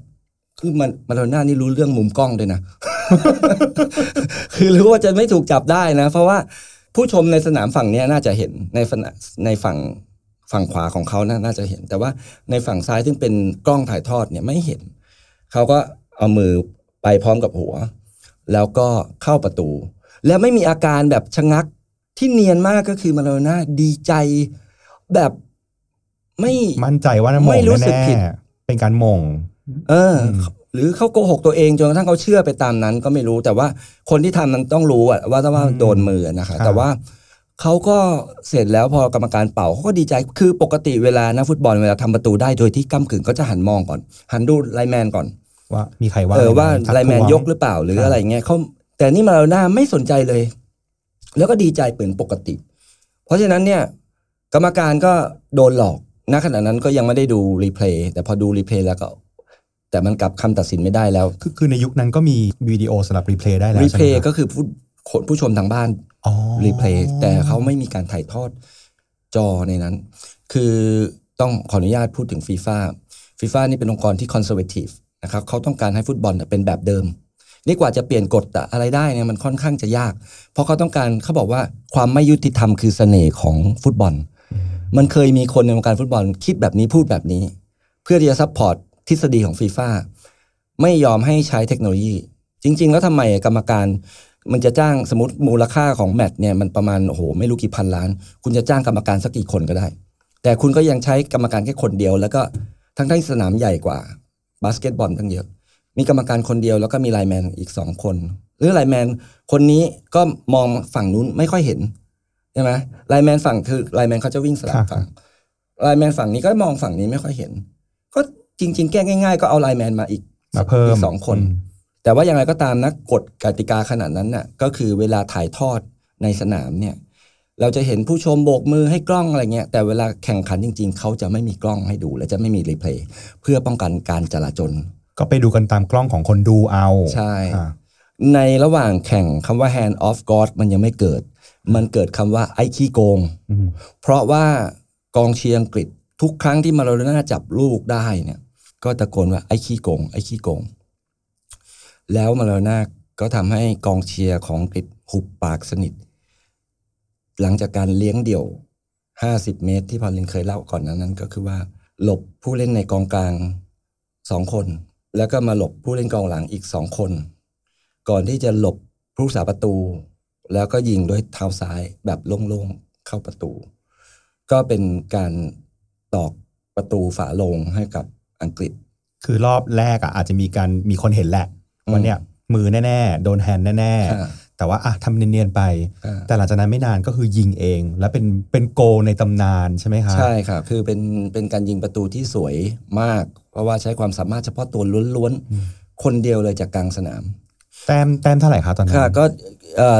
คือมันมาโดน่านี่รู้เรื่องมุมกล้องด้วยนะคือรู้ว่าจะไม่ถูกจับได้นะ เพราะว่าผู้ชมในสนามฝั่งนี้น่าจะเห็น ในในฝั่งฝั่งขวาของเขาน่าจะเห็นแต่ว่าในฝั่งซ้ายซึ่งเป็นกล้องถ่ายทอดเนี่ยไม่เห็น เขาก็เอามือไปพร้อมกับหัว แล้วก็เข้าประตู แล้วไม่มีอาการแบบชะงักที่เนียนมากก็คือมาโลน่าดีใจแบบไม่มั่นใจว่าไม่รู้สึกผิดเป็นการมงเออหรือเขาโกหกตัวเองจนกระทั่งเขาเชื่อไปตามนั้น ก็ไม่รู้แต่ว่าคนที่ทำนั้นต้องรู้ว่าถ้าว่าโดนมือนะคะ แต่ว่าเขาก็เสร็จแล้วพอกรรมการเป่าเขาก็ดีใจคือปกติเวลานักฟุตบอลเวลาทำประตูได้โดยที่ก้มขึงก็จะหันมองก่อน หันดูไลแมนก่อน ว่า มีใครว่าเออว่าไลแมนยกหรือเปล่าหรืออะไรเงี้ยเขาแต่นี่มาเราหน้าไม่สนใจเลย แล้วก็ดีใจเปิดปกติ เพราะฉะนั้นเนี่ยกรรมการก็โดนหลอกณขณะนั้นก็ยังไม่ได้ดูรีเพลย์แต่พอดูรีเพลย์แล้วก็แต่มันกลับคำตัดสินไม่ได้แล้ว คือคือในยุคนั้นก็มีวิดีโอสำหรับรีเพลย์ได้แล้วรีเพลย์ก็คือผู้คนผู้ชมทางบ้านรีเพลย์แต่เขาไม่มีการถ่ายทอดจอในนั้น คือต้องขออนุญาตพูดถึงฟีฟ่าฟีฟ่านี่เป็นองค์กรที่คอนเซอร์เวทีฟนะครับเขาต้องการให้ฟุตบอลเป็นแบบเดิม นี่กว่าจะเปลี่ยนกฎอะไรได้เนี่ยมันค่อนข้างจะยาก เพราะเขาต้องการเขาบอกว่าความไม่ยุติธรรมคือเสน่ห์ของฟุตบอล มันเคยมีคนในวงการฟุตบอล คิดแบบนี้พูดแบบนี้เพื่อที่จะซัพพอร์ตทฤษฎีของฟีฟ่าไม่ยอมให้ใช้เทคโนโลยี จริงๆ แล้วทำไมกรรมการมันจะจ้างสมมติมูลค่าของแมตช์เนี่ยมันประมาณโอ้โหไม่รู้กี่พันล้าน คุณจะจ้างกรรมการสักกี่คนก็ได้ แต่คุณก็ยังใช้กรรมการแค่คนเดียว แล้วก็ทั้งทั้งสนามใหญ่กว่า บาสเกตบอลตั้งเยอะ มีกรรมการคนเดียว แล้วก็มีไลแมนอีกสองคน หรือไลแมนคนนี้ก็มองฝั่งนู้นไม่ค่อยเห็นใช่ไหมไลแมนฝั่งคือไลแมนเขาจะวิ่งสลับฝั่งไลแมนฝั่งนี้ก็มองฝั่งนี้ไม่ค่อยเห็นจริงๆ แก้ง่ายๆ ก็เอาไลแมนมาอีกมาเพิ่มสองคน แต่ว่าอย่างไรก็ตามนะกฎกติกาขนาดนั้นน่ะก็คือเวลาถ่ายทอดในสนามเนี่ย เราจะเห็นผู้ชมโบกมือให้กล้องอะไรเงี้ยแต่เวลาแข่งขันจริงๆ เขาจะไม่มีกล้องให้ดู และจะไม่มีรีเพลย์เพื่อป้องกันการจลาจลก็ไปดูกันตามกล้องของคนดูเอา ใช่ ในระหว่างแข่งคำว่า hand off god มันยังไม่เกิด มันเกิดคำว่าไอ้ขี้โกง เพราะว่ากองเชียร์อังกฤษทุกครั้งที่มาาโดน่าจับลูกได้เนี่ย ก็ตะโกนว่าไอ้ขี้โกงไอ้ขี้โกง แล้วมาาโดน่าก็ทำให้กองเชียร์ ของกฤษหุบปากสนิท หลังจากการเลี้ยงเดี่ยว 50 เมตรที่พอลินเคยเล่าก่อนนั้นนั้นก็คือว่าหลบผู้เล่นในกองกลางสองคน แล้วก็มาหลบผู้เล่นกองหลังอีกสองคน ก่อนที่จะหลบผู้สาประตู แล้วก็ยิงด้วยเท้าซ้ายแบบโล่งๆ เข้าประตู ก็เป็นการตอกประตูฝาลงให้กับอังกฤษ คือรอบแรกอ่ะอาจจะมีการมีคนเห็นแหละว่าเนี่ยมือแน่ ๆ โดนแฮนด์แน่ ๆ แต่ว่าอ่ะทำเนียนๆไป แต่หลังจากนั้นไม่นานก็คือยิงเองและเป็นเป็นโกในตำนานใช่ไหมครับใช่ครับคือเป็นเป็นการยิงประตูที่สวยมาก เพราะว่าใช้ความสามารถเฉพาะตัวล้วนๆคนเดียวเลยจากกลางสนาม แต้มแต้มเท่าไหร่ครับตอนนั้นก็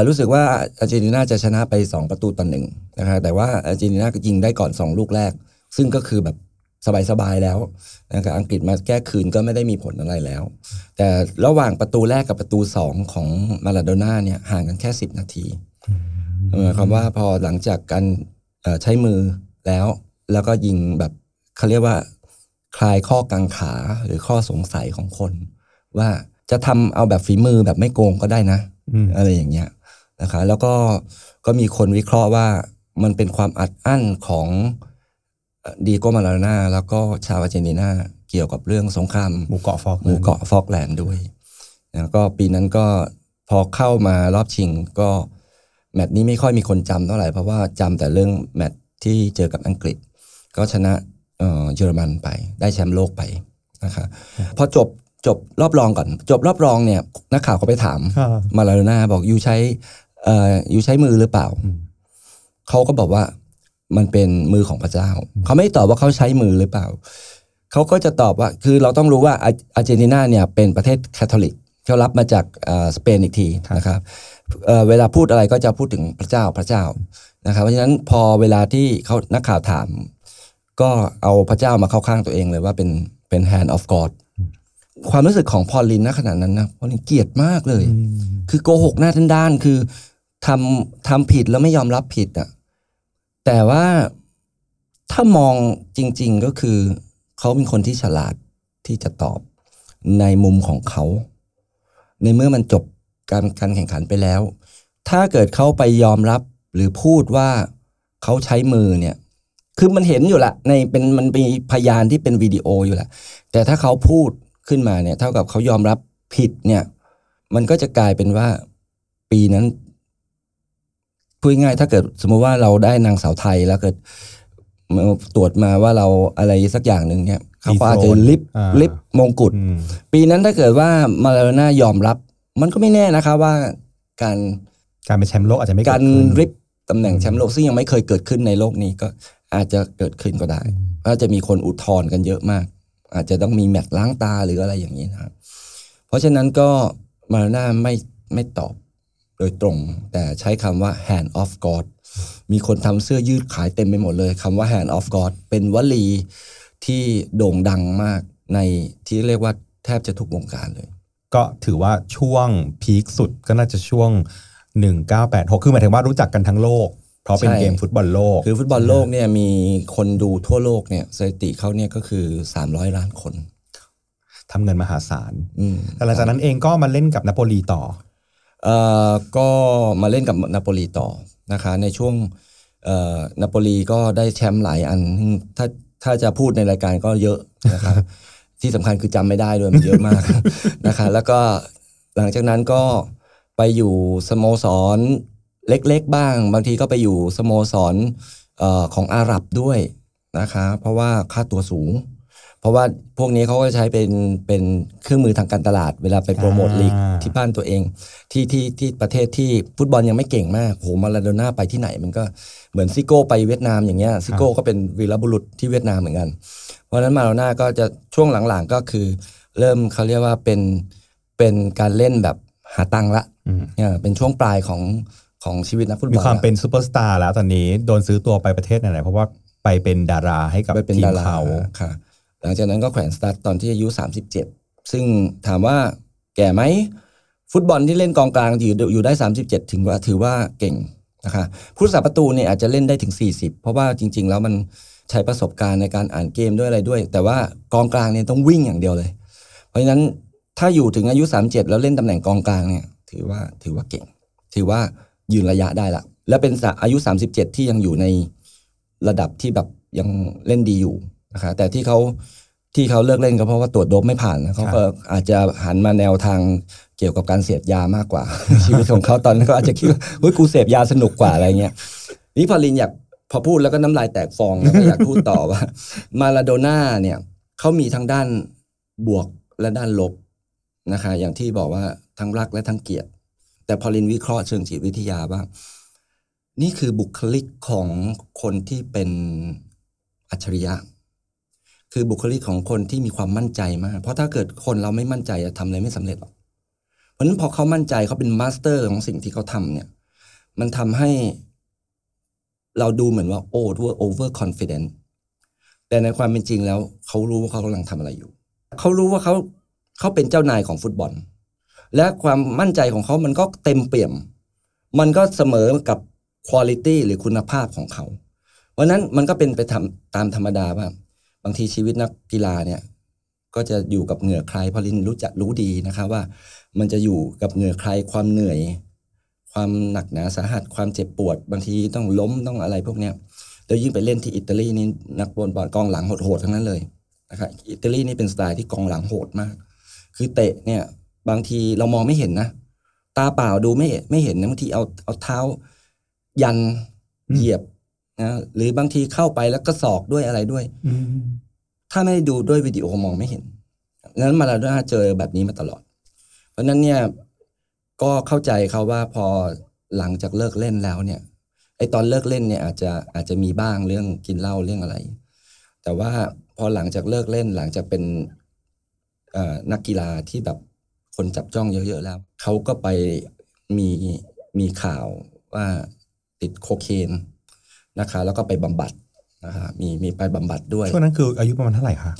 รู้สึกว่าอาร์เจนตินาจะชนะไป 2 ประตูต่อหนึ่งนะครับแต่ว่าอาร์เจนตินาก็ยิงได้ก่อน 2 ลูกแรกซึ่งก็คือแบบ สบายๆแล้วนะครับอังกฤษมาแก้คืนก็ไม่ได้มีผลอะไรแล้ว แต่ระหว่างประตูแรกกับประตูสองของมาลาโดน่าเนี่ย ห่างกันแค่สิบนาทีหมายความว่าพอหลังจากการใช้มือแล้ว แล้วก็ยิงแบบเขาเรียกว่าคลายข้อกังขาหรือข้อสงสัยของคน ว่าจะทำเอาแบบฝีมือแบบไม่โกงก็ได้นะ อะไรอย่างเงี้ยนะคะ แล้วก็ก็มีคนวิเคราะห์ว่ามันเป็นความอัดอั้นของดีโกมาลาน่าแล้วก็ชาวอาร์เจนตินาเกี่ยวกับเรื่องสงครามหมู่เกาะฟอกหมู่เกาะฟอกแลนด์ด้วยแล้วก็ปีนั้นก็พอเข้ามารอบชิงก็ แมตช์นี้ไม่ค่อยมีคนจำเท่าไหร่เพราะว่าจำแต่เรื่องแมตช์ที่เจอกับอังกฤษก็ชนะเยอรมันไปได้แชมป์โลกไปนะคะพอจบจบรอบรองก่อน จบรอบรองเนี่ยนักข่าวก็ไปถามมาลาโดน่าบอกยูใช้ยูใช้มือหรือเปล่าเขาก็บอกว่ามันเป็นมือของพระเจ้า เขาไม่ตอบว่าเขาใช้มือหรือเปล่า เขาก็จะตอบว่า คือเราต้องรู้ว่าอาร์เจนตินาเนี่ยเป็นประเทศคาทอลิกเขารับมาจากสเปนอีกทีนะครับเวลาพูดอะไรก็จะพูดถึงพระเจ้าพระเจ้านะครับ เพราะฉะนั้นพอเวลาที่เขานักข่าวถาม ก็เอาพระเจ้ามาเข้าข้างตัวเองเลยว่าเป็นเป็น hand of God ความรู้สึกของพอลินะขนาดนั้นนะพอลินเกลียดมากเลย คือโกหกหน้าด้านคือทำทำผิดแล้วไม่ยอมรับผิดอ่ะแต่ว่าถ้ามองจริงๆก็คือเขาเป็นคนที่ฉลาดที่จะตอบในมุมของเขาในเมื่อมันจบการการแข่งขันไปแล้ว ถ้าเกิดเขาไปยอมรับหรือพูดว่าเขาใช้มือเนี่ยคือมันเห็นอยู่ละในเป็นมันมีพยานที่เป็นวิดีโออยู่ละแต่ถ้าเขาพูดขึ้นมาเนี่ยเท่ากับเขายอมรับผิดเนี่ย มันก็จะกลายเป็นว่าปีนั้นพูดง่ายถ้าเกิดสมมุติว่าเราได้นางสาวไทยแล้วเกิด ตรวจมาว่าเราอะไรสักอย่างหนึ่งเนี่ยเขาอาจจะลิฟลิฟมงกุฎปีนั้นถ้าเกิดว่ามาเลน่ายอมรับ มันก็ไม่แน่นะคะว่า การการเป็นแชมป์โลก อาจจะไม่การริบตำแหน่งแชมป์โลกซึ่งยังไม่เคยเกิดขึ้นในโลกนี้ก็ อาจจะเกิดขึ้นก็ได้ก็จะมีคนอุทธรณ์กันเยอะมาก อาจจะต้องมีแมตช์ล้างตาหรืออะไรอย่างนี้นะครับเพราะฉะนั้นก็มาเลน่าไม่ไม่ตอบโดยตรงแต่ใช้คำว่า hand of God มีคนทำเสื้อยืดขายเต็มไปหมดเลยคำว่า hand of God เป็นวลีที่โด่งดังมากในที่เรียกว่าแทบจะทุกวงการเลย ก็ถือว่าช่วงพีคสุดก็น่าจะช่วง 1986 คือหมายถึงว่ารู้จักกันทั้งโลก เพราะเป็นเกมฟุตบอลโลก คือฟุตบอลโลกเนี่ยมีคนดูทั่วโลกเนี่ยสถิติเขาเนี่ยก็คือ 300ล้านคนทำเงินมหาศาลแต่หลังจากนั้นเองก็มาเล่นกับนโปลีต่อก็มาเล่นกับนาโปลีต่อนะคะในช่วงนาโปลีก็ได้แชมป์หลายอันถ้าถ้าจะพูดในรายการก็เยอะนะครับที่สำคัญคือจำไม่ได้ด้วยมันเยอะมากนะคะแล้วก็หลังจากนั้นก็ไปอยู่สโมสรเล็กๆบ้างบางทีก็ไปอยู่สโมสรของอาหรับด้วยนะคะเพราะว่าค่าตัวสูงเพราะว่าพวกนี้เขาก็ใช้เป็นเป็นเครื่องมือทางการตลาดเวลาไปโปรโมทลีกที่บ้านตัวเอง ที่ที่ที่ประเทศที่ฟุตบอลยังไม่เก่งมากโหมาลาโดน่าไปที่ไหน มันก็เหมือนซิโก้ไปเวียดนามอย่างเงี้ยซิโก้ก็เป็นวีรบุรุษที่เวียดนามเหมือนกัน เพราะนั้นมาลาโดน่าก็จะช่วงหลังๆก็คือ เริ่มเขาเรียกว่าเป็นเป็นการเล่นแบบหาตังค์ละเนี่ยเป็นช่วงปลายของของชีวิตนักฟุตบอลมีความเป็นซูเปอร์สตาร์แล้วตอนนี้โดนซื้อตัวไปประเทศไหนเพราะว่าไปเป็นดาราให้กับทีมเขาค่ะหลังจากนั้นก็แขวนสตั์ดตอนที่อายุ 37 ซึ่งถามว่าแก่ไหมฟุตบอลที่เล่นกองกลางอยู่อยู่ได้ 37 ถึงว่าถือว่าเก่งนะคะผู้สาประตูเนี่ยอาจจะเล่นได้ถึง 40 เพราะว่าจริงๆแล้วมันใช้ประสบการณ์ในการอ่านเกมด้วยอะไรด้วย แต่ว่ากองกลางเนี่ยต้องวิ่งอย่างเดียวเลย เพราะฉะนั้นถ้าอยู่ถึงอายุ 37 แล้วเล่นตำแหน่งกองกลางเนี่ยถือว่าถือว่าเก่ง ถือว่ายืนระยะได้ละและเป็นอายุ 37 ที่ยังอยู่ในระดับที่แบบยังเล่นดีอยู่นะครับแต่ที่เขาที่เขาเลิกเล่นก็เพราะว่าตรวจดบไม่ผ่านเขาก็อาจจะหันมาแนวทางเกี่ยวกับการเสพยามากกว่าชีวิตของเขาตอนนั้นก็อาจจะคิดว่าเฮ้ยกูเสพยาสนุกกว่าอะไรเงี้ยนี่พอลินอยากพอพูดแล้วก็น้ำลายแตกฟองแล้วก็อยากพูดต่อว่า มาลาโดน่าเนี่ยเขามีทั้งด้านบวกและด้านลบนะคะอย่างที่บอกว่าทั้งรักและทั้งเกลียดแต่พอลินวิเคราะห์เชิงจิตวิทยาว่านี่คือบุคลิกของคนที่เป็นอัจฉริยะคือบุคลิกของคนที่มีความมั่นใจมาก เพราะถ้าเกิดคนเราไม่มั่นใจจะทำอะไรไม่สำเร็จหรอก เพราะนั้นพอเขามั่นใจเขาเป็นมาสเตอร์ของสิ่งที่เขาทำเนี่ย มันทำให้ เราดูเหมือนว่าโอ้ทั่วโอเวอร์คอนฟิเอนซ์แต่ในความเป็นจริงแล้ว เขารู้ว่าเขากำลังทำอะไรอยู่ เขารู้ว่าเขาเขาเป็นเจ้านายของฟุตบอล และความมั่นใจของเขามันก็เต็มเปี่ยม มันก็เสมอ กับคุณภาพหรือคุณภาพของเขา เพราะนั้นมันก็เป็นไปทาตามธรรมดาว่าบางทีชีวิตนักกีฬาเนี่ย ก็จะอยู่กับเหงื่อใคร พอลินรู้จักรู้ดีนะคะว่ามันจะอยู่กับเหงื่อใครความเหนื่อย ความหนักหนาสาหัสความเจ็บปวด บางทีต้องล้มต้องอะไรพวกเนี้ยแล้วยิ่งไปเล่นที่อิตาลีนี่นักบอลบอลกองหลังโหดๆทั้งนั้นเลยนะครับอิตาลีนี่เป็นสไตล์ที่กองหลังโหดมาก คือเตะเนี่ย บางทีเรามองไม่เห็นนะ ตาเปล่าดูไม่ไม่เห็นนะบางทีเอาเอาเท้ายันเหยียบะหรือบางทีเข้าไปแล้วก็สอกด้วยอะไรด้วย ถ้าไม่ดูด้วยวิดีโอมองไม่เห็นนั้นมาลาโดน่าเจอแบบนี้มาตลอด เพราะนั้นเนี่ยก็เข้าใจเขาว่าพอหลังจากเลิกเล่นแล้วเนี่ย ไอตอนเลิกเล่นเนี่ย อาจจะอาจจะมีบ้างเรื่องกินเหล้าเรื่องอะไร แต่ว่าพอหลังจากเลิกเล่นหลังจากเป็นนักกีฬาที่แบบคนจับจ้องเยอะๆแล้วเขาก็ไปมีมีข่าวว่าติดโคเคนนะคะแล้วก็ไปบำบัดนะคะมีมีไปบำบัดด้วยช่วงนั้นคืออายุประมาณเท่าไหร่คะ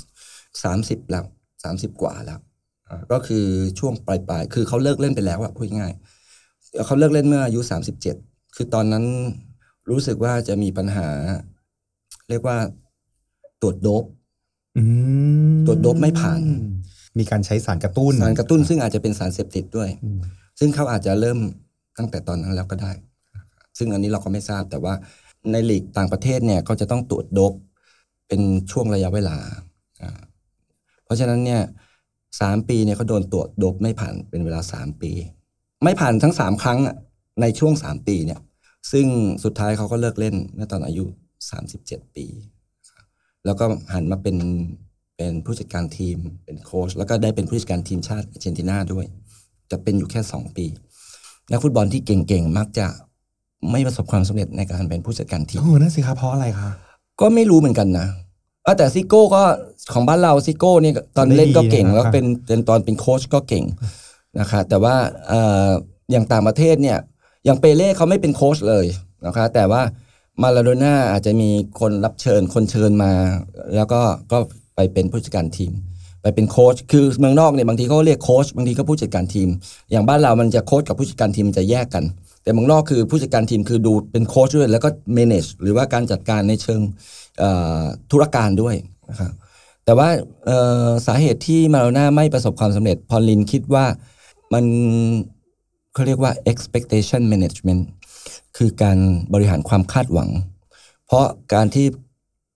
สามสิบแล้วสามสิบกว่าแล้วก็คือช่วงปลายปลายคือเขาเลิกเล่นไปแล้วอะพูดง่ายเขาเลิกเล่นเมื่อ อายุสามสิบเจ็ดคือตอนนั้นรู้สึกว่าจะมีปัญหา เรียกว่าตรวจโดบตรวจโดบไม่ผ่าน มีการใช้สารกระตุ้นสารกระตุ้น ซึ่งอาจจะเป็นสารเสพติดด้วยซึ่งเขาอาจจะเริ่มตั้งแต่ตอนนั้นแล้วก็ได้ ซึ่งอันนี้เราก็ไม่ทราบแต่ว่าในหลีกต่างประเทศเนี่ยเขาจะต้องตรวจดบเป็นช่วงระยะเวลา เพราะฉะนั้นเนี่ยสามปีเนี่ยเขาโดนตรวจดบไม่ผ่านเป็นเวลาสามปี ไม่ผ่านทั้งสามครั้งในช่วงสามปีเนี่ยซึ่งสุดท้ายเขาก็เลิกเล่นเมื่อตอนอายุสามสิบเจ็ดปี แล้วก็หันมาเป็นเป็นผู้จัดการทีมเป็นโค้ชแล้วก็ได้เป็นผู้จัดการทีมชาติอาร์เจนตินาด้วยจะเป็นอยู่แค่สองปีนักฟุตบอลที่เก่งๆมักจะไม่ประสบความสำเร็จในการเป็นผู้จัดการทีม โอ้นั่นสิครับเพราะอะไรคะ ก็ไม่รู้เหมือนกันนะเอแต่ซิโก้ ก็ของบ้านเราซิโก้เนี่ยตอนเล่นก็เก่งแล้วเป็นเป็นตอนเป็นโค้ชก็เก่งนะคะ แต่ว่าเอ่ออย่างต่างประเทศเนี่ยอย่างเปเล่เขาไม่เป็นโค้ชเลยนะคะ แต่ว่ามาลาโดน่าอาจจะมีคนรับเชิญคนเชิญมา แล้วก็ก็ไปเป็นผู้จัดการทีม ไปเป็นโค้ช คือเมืองนอกเนี่ยบางทีเขาเรียกโค้ชบางทีก็ผู้จัดการทีม อย่างบ้านเรามันจะโค้ชกับผู้จัดการทีมมันจะแยกกันแต่ืางนอกคือผู้จัดการทีมคือดูเป็นโค้ชด้วยแล้วก็ manage หรือว่าการจัดการในเชิงธุรการด้วยนะครับแต่ว่าสาเหตุที่มาโลน่าไม่ประสบความสำเร็จ พอลินคิดว่ามันเขาเรียกว่า expectation management คือการบริหารความคาดหวัง เพราะการที่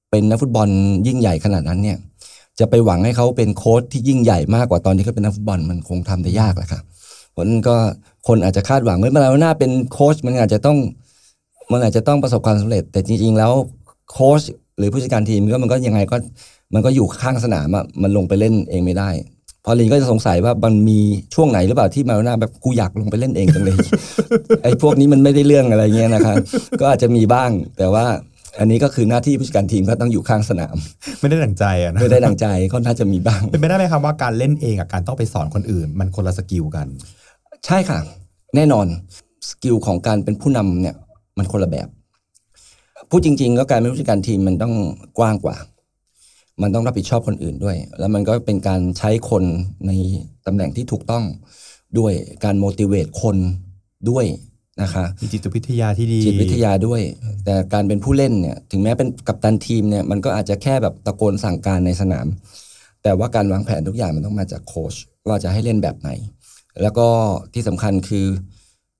เป็นนักฟุตบอลยิ่งใหญ่ขนาดนั้นเนี่ยจะไปหวังให้เขาเป็นโค้ชที่ยิ่งใหญ่มากกว่าตอนนี้เขาเป็นนักฟุตบอลมันคงทำได้ยากแหละครับผลก็คนอาจจะคาดหวังเมื่อมาลาโดน่าเป็นโค้ชมันอาจจะต้องมันอาจจะต้องประสบความสำเร็จแต่จริงๆแล้วโค้ชหรือผู้จัดการทีมก็มันก็ยังไงก็มันก็อยู่ข้างสนามอะมันลงไปเล่นเองไม่ได้ พอลินก็จะสงสัยว่ามันมีช่วงไหนหรือเปล่าที่มาโดน่าแบบกูอยากลงไปเล่นเองจังเลย ไอ้พวกนี้มันไม่ได้เรื่องอะไรเงี้ยนะครับก็อาจจะมีบ้าง แต่ว่า อันนี้ก็คือหน้าที่ผู้จัดการทีมก็ต้องอยู่ข้างสนาม ไม่ได้ดังใจอ่ะนะไม่ได้ดังใจก็น่าจะมีบ้างเป็นไปได้ไหมครับว่าการเล่นเอง กับการต้องไปสอนคนอื่น มันคนละสกิลกันใช่ค่ะ แน่นอน สกิลของการเป็นผู้นำเนี่ยมันคนละแบบพูดจริง ๆ ก็การเป็นผู้จัดการทีมมันต้องกว้างกว่า มันต้องรับผิดชอบคนอื่นด้วย แล้วมันก็เป็นการใช้คนในตำแหน่งที่ถูกต้องด้วยการ motivate คนด้วยนะคะมีจิตวิทยาที่ดีจิตวิทยาด้วย แต่การเป็นผู้เล่นเนี่ยถึงแม้เป็นกัปตันทีมเนี่ยมันก็อาจจะแค่แบบตะโกนสั่งการในสนามแต่ว่าการวางแผนทุกอย่างมันต้องมาจากโค้ชว่าจะให้เล่นแบบไหนแล้วก็ที่สำคัญคือ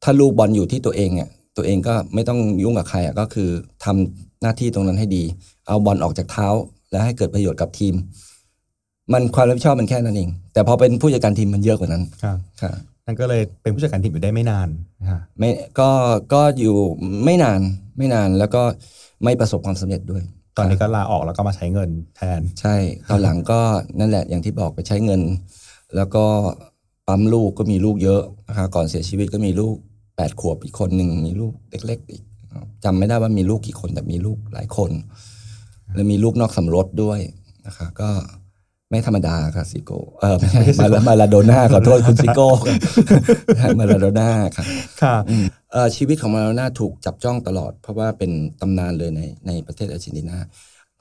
ถ้าลูกบอลอยู่ที่ตัวเองเนี่ยตัวเองก็ไม่ต้องยุ่งกับใครอ่ะก็คือทำหน้าที่ตรงนั้นให้ดี เอาบอลออกจากเท้า แล้วให้เกิดประโยชน์กับทีม มันความรับผิดชอบมันแค่นั้นเอง แต่พอเป็นผู้จัดการทีมมันเยอะกว่านั้นครับค่ะนั่นก็เลยเป็นผู้จัดการทีมอยู่ได้ไม่นานะไม่ก็ก็อยู่ไม่นานไม่นานแล้วก็ไม่ประสบความสำเร็จด้วยตอนนี้ก็ลาออกแล้วก็มาใช้เงิน แทนใช่ ตอนหลังก็นั่นแหละอย่างที่บอกไปใช้เงิน แล้วก็ปั๊มลูกก็มีลูกเยอะนะครับก่อนเสียชีวิตก็มีลูกแปดขวบอีกคนหนึ่งมีลูกเล็กๆอีก จำไม่ได้ว่ามีลูกกี่คน แต่มีลูกหลายคน แล้วมีลูกนอกสมรสด้วยนะครับก็ ไม่ธรรมดาครับซิโก้เออไม่ใช่มามาลาโดน่าขอโทษคุณซิโก้มาลาโดน่าครับค่ะชีวิตของมาลาโดน่าถูกจับจ้องตลอด เพราะว่าเป็นตำนานเลยในในประเทศอาร์เจนตินา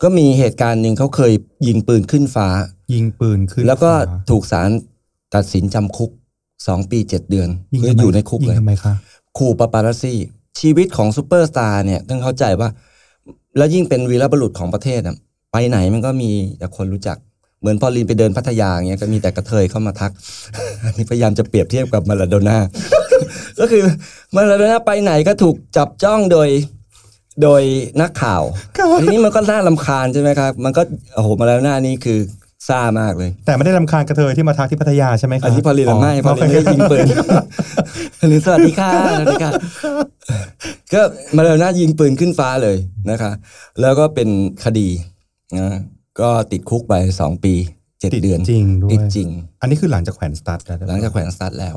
ก็มีเหตุการณ์หนึ่งเขาเคยยิงปืนขึ้นฟ้ายิงปืนขึ้นแล้วก็ถูกสารตัดสินจำคุกสองปีเจ็ดเดือนเพื่ออยู่ในคุกเลยทำไมคะขู่ปาปารัสซี่ชีวิตของซูเปอร์สตาร์เนี่ยต้องเข้าใจว่าแล้วยิ่งเป็นวีรบุรุษของประเทศอะไปไหนมันก็มีแต่คนรู้จักเหมือนพอลินไปเดินพัทยาเงี้ยก็มีแต่กระเทยเข้ามาทักอันนี้พยายามจะเปรียบเทียบกับมาลาโดน่าก็คือมาลาโดน่าไปไหนก็ถูกจับจ้องโดยโดยนักข่าวทีนี้มันก็น่าลำคาญใช่ไหมครับมันก็โอ้โหมาลาโดน่านี่คือซ่ามากเลย แต่ไม่ได้ลำคาญกระเทยที่มาทักที่พัทยาใช่ไหมครับที่พอลือไม่พอลีนก็ยิงปืนหรือสวัสดีค่ะสวัสดีค่ะก็ มาเรนะยิงปืนขึ้นฟ้าเลยนะคะ แล้วก็เป็นคดีนะก็ติดคุกไปสองปีเจ็ดเดือนจริงด้วยจริงอันนี้คือหลังจากแขวนสตาร์ทแล้วหลังจากแขวนสตาร์ทแล้ว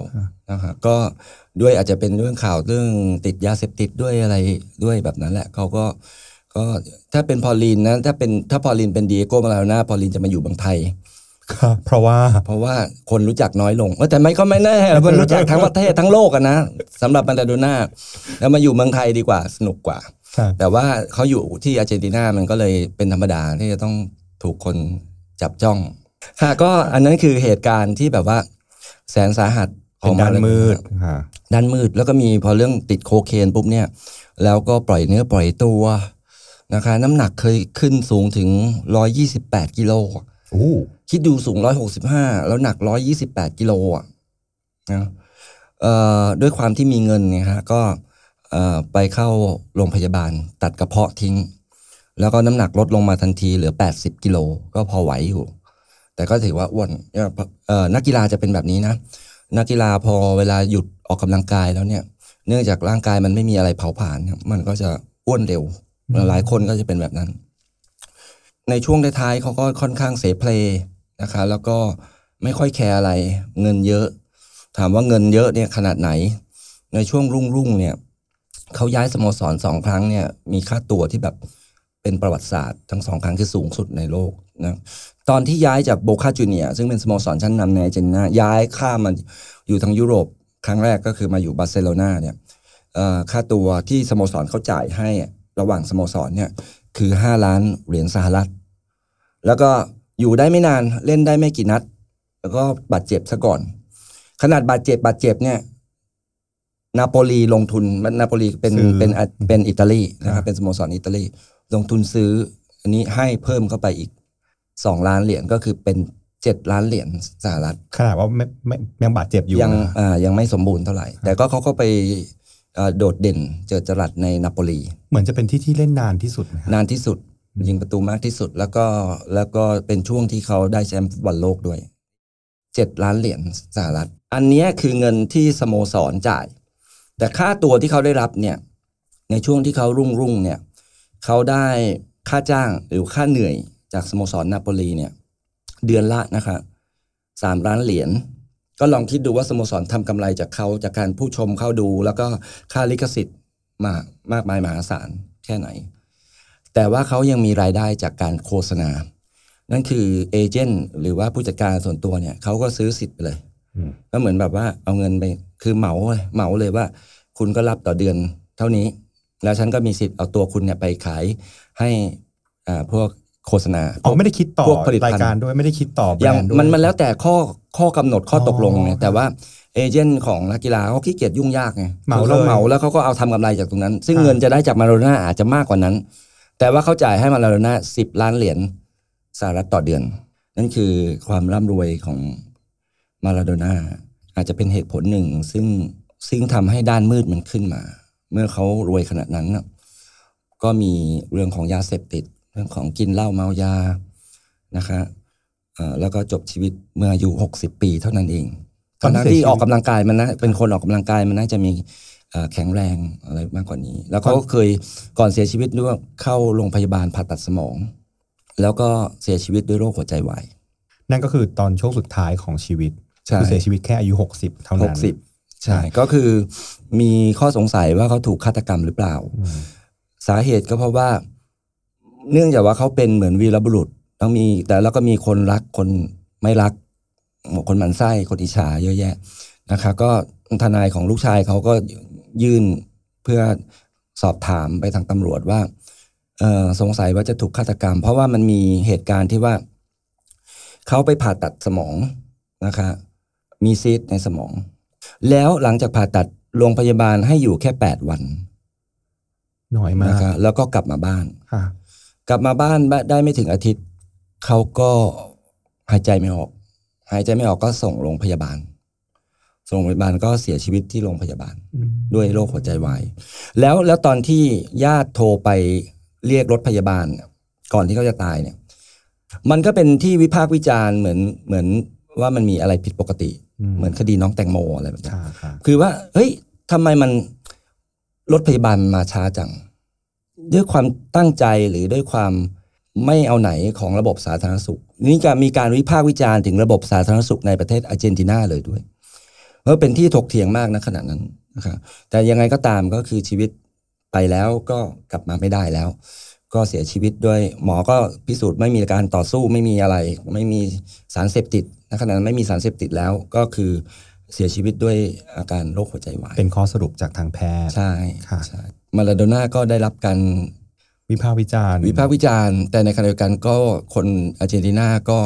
นะครับก็ด้วยอาจจะเป็นเรื่องข่าวเรื่องติดยาเสพติดด้วยอะไรด้วยแบบนั้นแหละเขาก็ก็ถ้าเป็นพอลินนะถ้าเป็นถ้าพอลินเป็นดีเอโก้มาลาโดน่าพอลินจะมาอยู่บางไทยเพราะว่าเพราะว่าคนรู้จักน้อยลงแต่ไม่ก็ไม่แน่มันรู้จักทั้งประเทศทั้งโลกนะสำหรับมาลาโดน่าแล้วมาอยู่เมืองไทยดีกว่า สนุกกว่าแต่ว่าเขาอยู่ที่อาร์เจนตินามันก็เลยเป็นธรรมดาที่จะต้องถูกคนจับจ้องค่ะก็อันนั้นคือเหตุการณ์ที่แบบว่าแสนสาหัสของด้านมืดด้านมืดแล้วก็มีพอเรื่องติดโคเคนปุ๊บเนี่ย แล้วก็ปล่อยเนื้อปล่อยตัวนะคะน้ำหนักเคยขึ้นสูงถึง 128กิโลคิดดูสูง 165แล้วหนัก 128กิโลอ่ะนะด้วยความที่มีเงินเนี่ยฮะก็ไปเข้าโรงพยาบาลตัดกระเพาะทิ้ง แล้วก็น้ำหนักลดลงมาทันทีเหลือ 80กิโลก็พอไหวอยู่ แต่ก็ถือว่าอ้วนนักกีฬาจะเป็นแบบนี้นะ นักกีฬาพอเวลาหยุดออกกำลังกายแล้วเนี่ย เนื่องจากร่างกายมันไม่มีอะไรเผาผลาญมันก็จะอ้วนเร็วหลายคนก็จะเป็นแบบนั้น ในช่วงท้ายๆเขาก็ค่อนข้างเสเพลนะคะแล้วก็ไม่ค่อยแคร์อะไร เงินเยอะ ถามว่าเงินเยอะเนี่ยขนาดไหน ในช่วงรุ่งรุ่งเนี่ย เขาย้ายสโมสรสองครั้งเนี่ย มีค่าตัวที่แบบเป็นประวัติศาสตร์ทั้งสองครั้งคือสูงสุดในโลกนะ ตอนที่ย้ายจากโบคาจูเนียซึ่งเป็นสโมสรชั้นนำในเจนนาย้ายข้ามมาอยู่ทางยุโรปครั้งแรกก็คือมาอยู่บาร์เซโลนาเนี่ยค่าตัวที่สโมสรเขาจ่ายให้ระหว่างสโมสรเนี่ยคือ 5ล้านเหรียญสหรัฐแล้วก็อยู่ได้ไม่นานเล่นได้ไม่กี่นัด แล้วก็บาดเจ็บซะก่อน ขนาดบาดเจ็บบาดเจ็บเนี่ย นาโปลีลงทุนนาโปลีเป็นเป็นเป็นอิตาลีนะครับ เป็นสโมสรอิตาลีลงทุนซื้อ อันนี้ให้เพิ่มเข้าไปอีกสองล้านเหรียญก็คือเป็นเจ็ดล้านเหรียญสหรัฐขนาดว่าไม่ไม่ยังบาดเจ็บอยู่ยังอ่ายังไม่สมบูรณ์เท่าไหร่ แต่ก็เขาก็ไปโดดเด่นเจอจรัสในนาโปลีเหมือนจะเป็นที่ที่เล่นนานที่สุดนานที่สุดยิงประตูมากที่สุด แล้วก็แล้วก็เป็นช่วงที่เขาได้แชมป์บอลโลกด้วยเจ็ดล้านเหรียญสหรัฐอันนี้คือเงินที่สโมสรจ่าย แต่ค่าตัวที่เขาได้รับเนี่ย ในช่วงที่เขารุ่งรุ่งเนี่ย เขาได้ค่าจ้างหรือค่าเหนื่อยจากสโมสรนาโปลีเนี่ย เดือนละนะคะสามล้านเหรียญก็ลองคิดดูว่าสโมสรทำกำไรจากเขาจากการผู้ชมเข้าดู แล้วก็ค่าลิขสิทธิ์มากมากมายมหาศาลแค่ไหน แต่ว่าเขายังมีรายได้จากการโฆษณา นั่นคือเอเจนต์หรือว่าผู้จัดการส่วนตัวเนี่ย เขาก็ซื้อสิทธิ์ไปเลย ก็เหมือนแบบว่าเอาเงินไปคือเหมาเหมาเลยว่า คุณก็รับต่อเดือนเท่านี้ แล้วฉันก็มีสิทธิ์เอาตัวคุณเนี่ยไปขายให้พวกโฆษณาอ๋อไม่ได้คิดต่อพวกผลิตรายการด้วย ไม่ได้คิดต่อ้วยมันมันแล้วแต่ข้อข้อกำหนดข้อตกลงไงแต่ว่า เอเจนต์ของนักกีฬาเขาขี้เกียจยุ่งยากไงเหมาเล้เหมาแล้วเขาก็เอาทำกาไรจากตรงนั้น ซึ่งเงินจะได้จากมาโรน่าอาจจะมากกว่านั้น แต่ว่าเขาจ่ายให้มาโรน่าสิบล้านเหรียญสหรัฐต่อเดือน นั่นคือความร่ำรวยของมาราโดน่าอาจจะเป็นเหตุผลหนึ่ง ซึ่งซึ่งทำให้ด้านมืดมันขึ้นมา เมื่อเขารวยขนาดนั้นก็มีเรื่องของยาเสพติดรื่องของกินเหล้าเมายา นะคะแล้วก็จบชีวิตเมื่ออายุหกสิบปีเท่านั้นเอง ตอนนั้นที่ออกกำลังกายมันนะ เป็นคนออกกำลังกายมันน่าจะมีแข็งแรงอะไรมากกว่านี้ แล้วเขาก็เคยก่อนเสียชีวิตด้วยเข้าโรงพยาบาลผ่าตัดสมอง แล้วก็เสียชีวิตด้วยโรคหัวใจวาย นั่นก็คือตอนช่วงสุดท้ายของชีวิตคือเสียชีวิตแค่อายุหกสิบเท่านั้นหกสิบใช่ ก็คือมีข้อสงสัยว่าเขาถูกฆาตกรรมหรือเปล่า สาเหตุก็เพราะว่าเนื่องจากว่าเขาเป็นเหมือนวีรบุรุษต้องมีแต่แล้วก็มีคนรักคนไม่รัก คนหมันไส้ คนอิจฉาเยอะแยะ นะครับก็ทนายของลูกชายเขาก็ยื่นเพื่อสอบถามไปทางตำรวจว่าสงสัยว่าจะถูกฆาตกรรม เพราะว่ามันมีเหตุการณ์ที่ว่า เขาไปผ่าตัดสมองนะคะ มีซีดในสมอง แล้วหลังจากผ่าตัดโรงพยาบาลให้อยู่แค่แปดวันน้อยมากแล้วก็กลับมาบ้านกลับมาบ้านได้ไม่ถึงอาทิตย์ เขาก็หายใจไม่ออกหายใจไม่ออกก็ส่งโรงพยาบาล ส่งโรงพยาบาลก็เสียชีวิตที่โรงพยาบาลด้วยโรคหัวใจวายแล้วแล้วตอนที่ญาติโทรไปเรียกรถพยาบาล ก่อนที่เขาจะตายเนี่ยมันก็เป็นที่วิพากษ์วิจารณ์เหมือนเหมือนว่ามันมีอะไรผิดปกติ เหมือนคดีน้องแตงโมอะไรแบบนี้คือว่า เฮ้ยทำไมมันรถพยาบาลมาช้าจังด้วยความตั้งใจหรือด้วยความไม่เอาไหนของระบบสาธารณสุข นี่จะมีการวิพากษ์วิจารณ์ถึงระบบสาธารณสุขในประเทศอาร์เจนตินาเลยด้วยเพราะเป็นที่ถกเถียงมากนะขณะนั้นนะครับแต่ยังไงก็ตามก็คือชีวิตไปแล้วก็กลับมาไม่ได้แล้ว ก็เสียชีวิตด้วยหมอก็พิสูจน์ไม่มีการต่อสู้ ไม่มีอะไรไม่มีสารเสพติดนะขณะนั้นไม่มีสารเสพติดแล้ว ก็คือเสียชีวิตด้วยอาการโรคหัวใจวายเป็นข้อสรุปจากทางแพทย์ใช่ค่ะใช่มาราโดน่าก็ได้รับการวิพากษ์วิจารณ์วิพากษ์วิจารณ์แต่ในขณะเดียวกันก็คนอาร์เจนตินาก็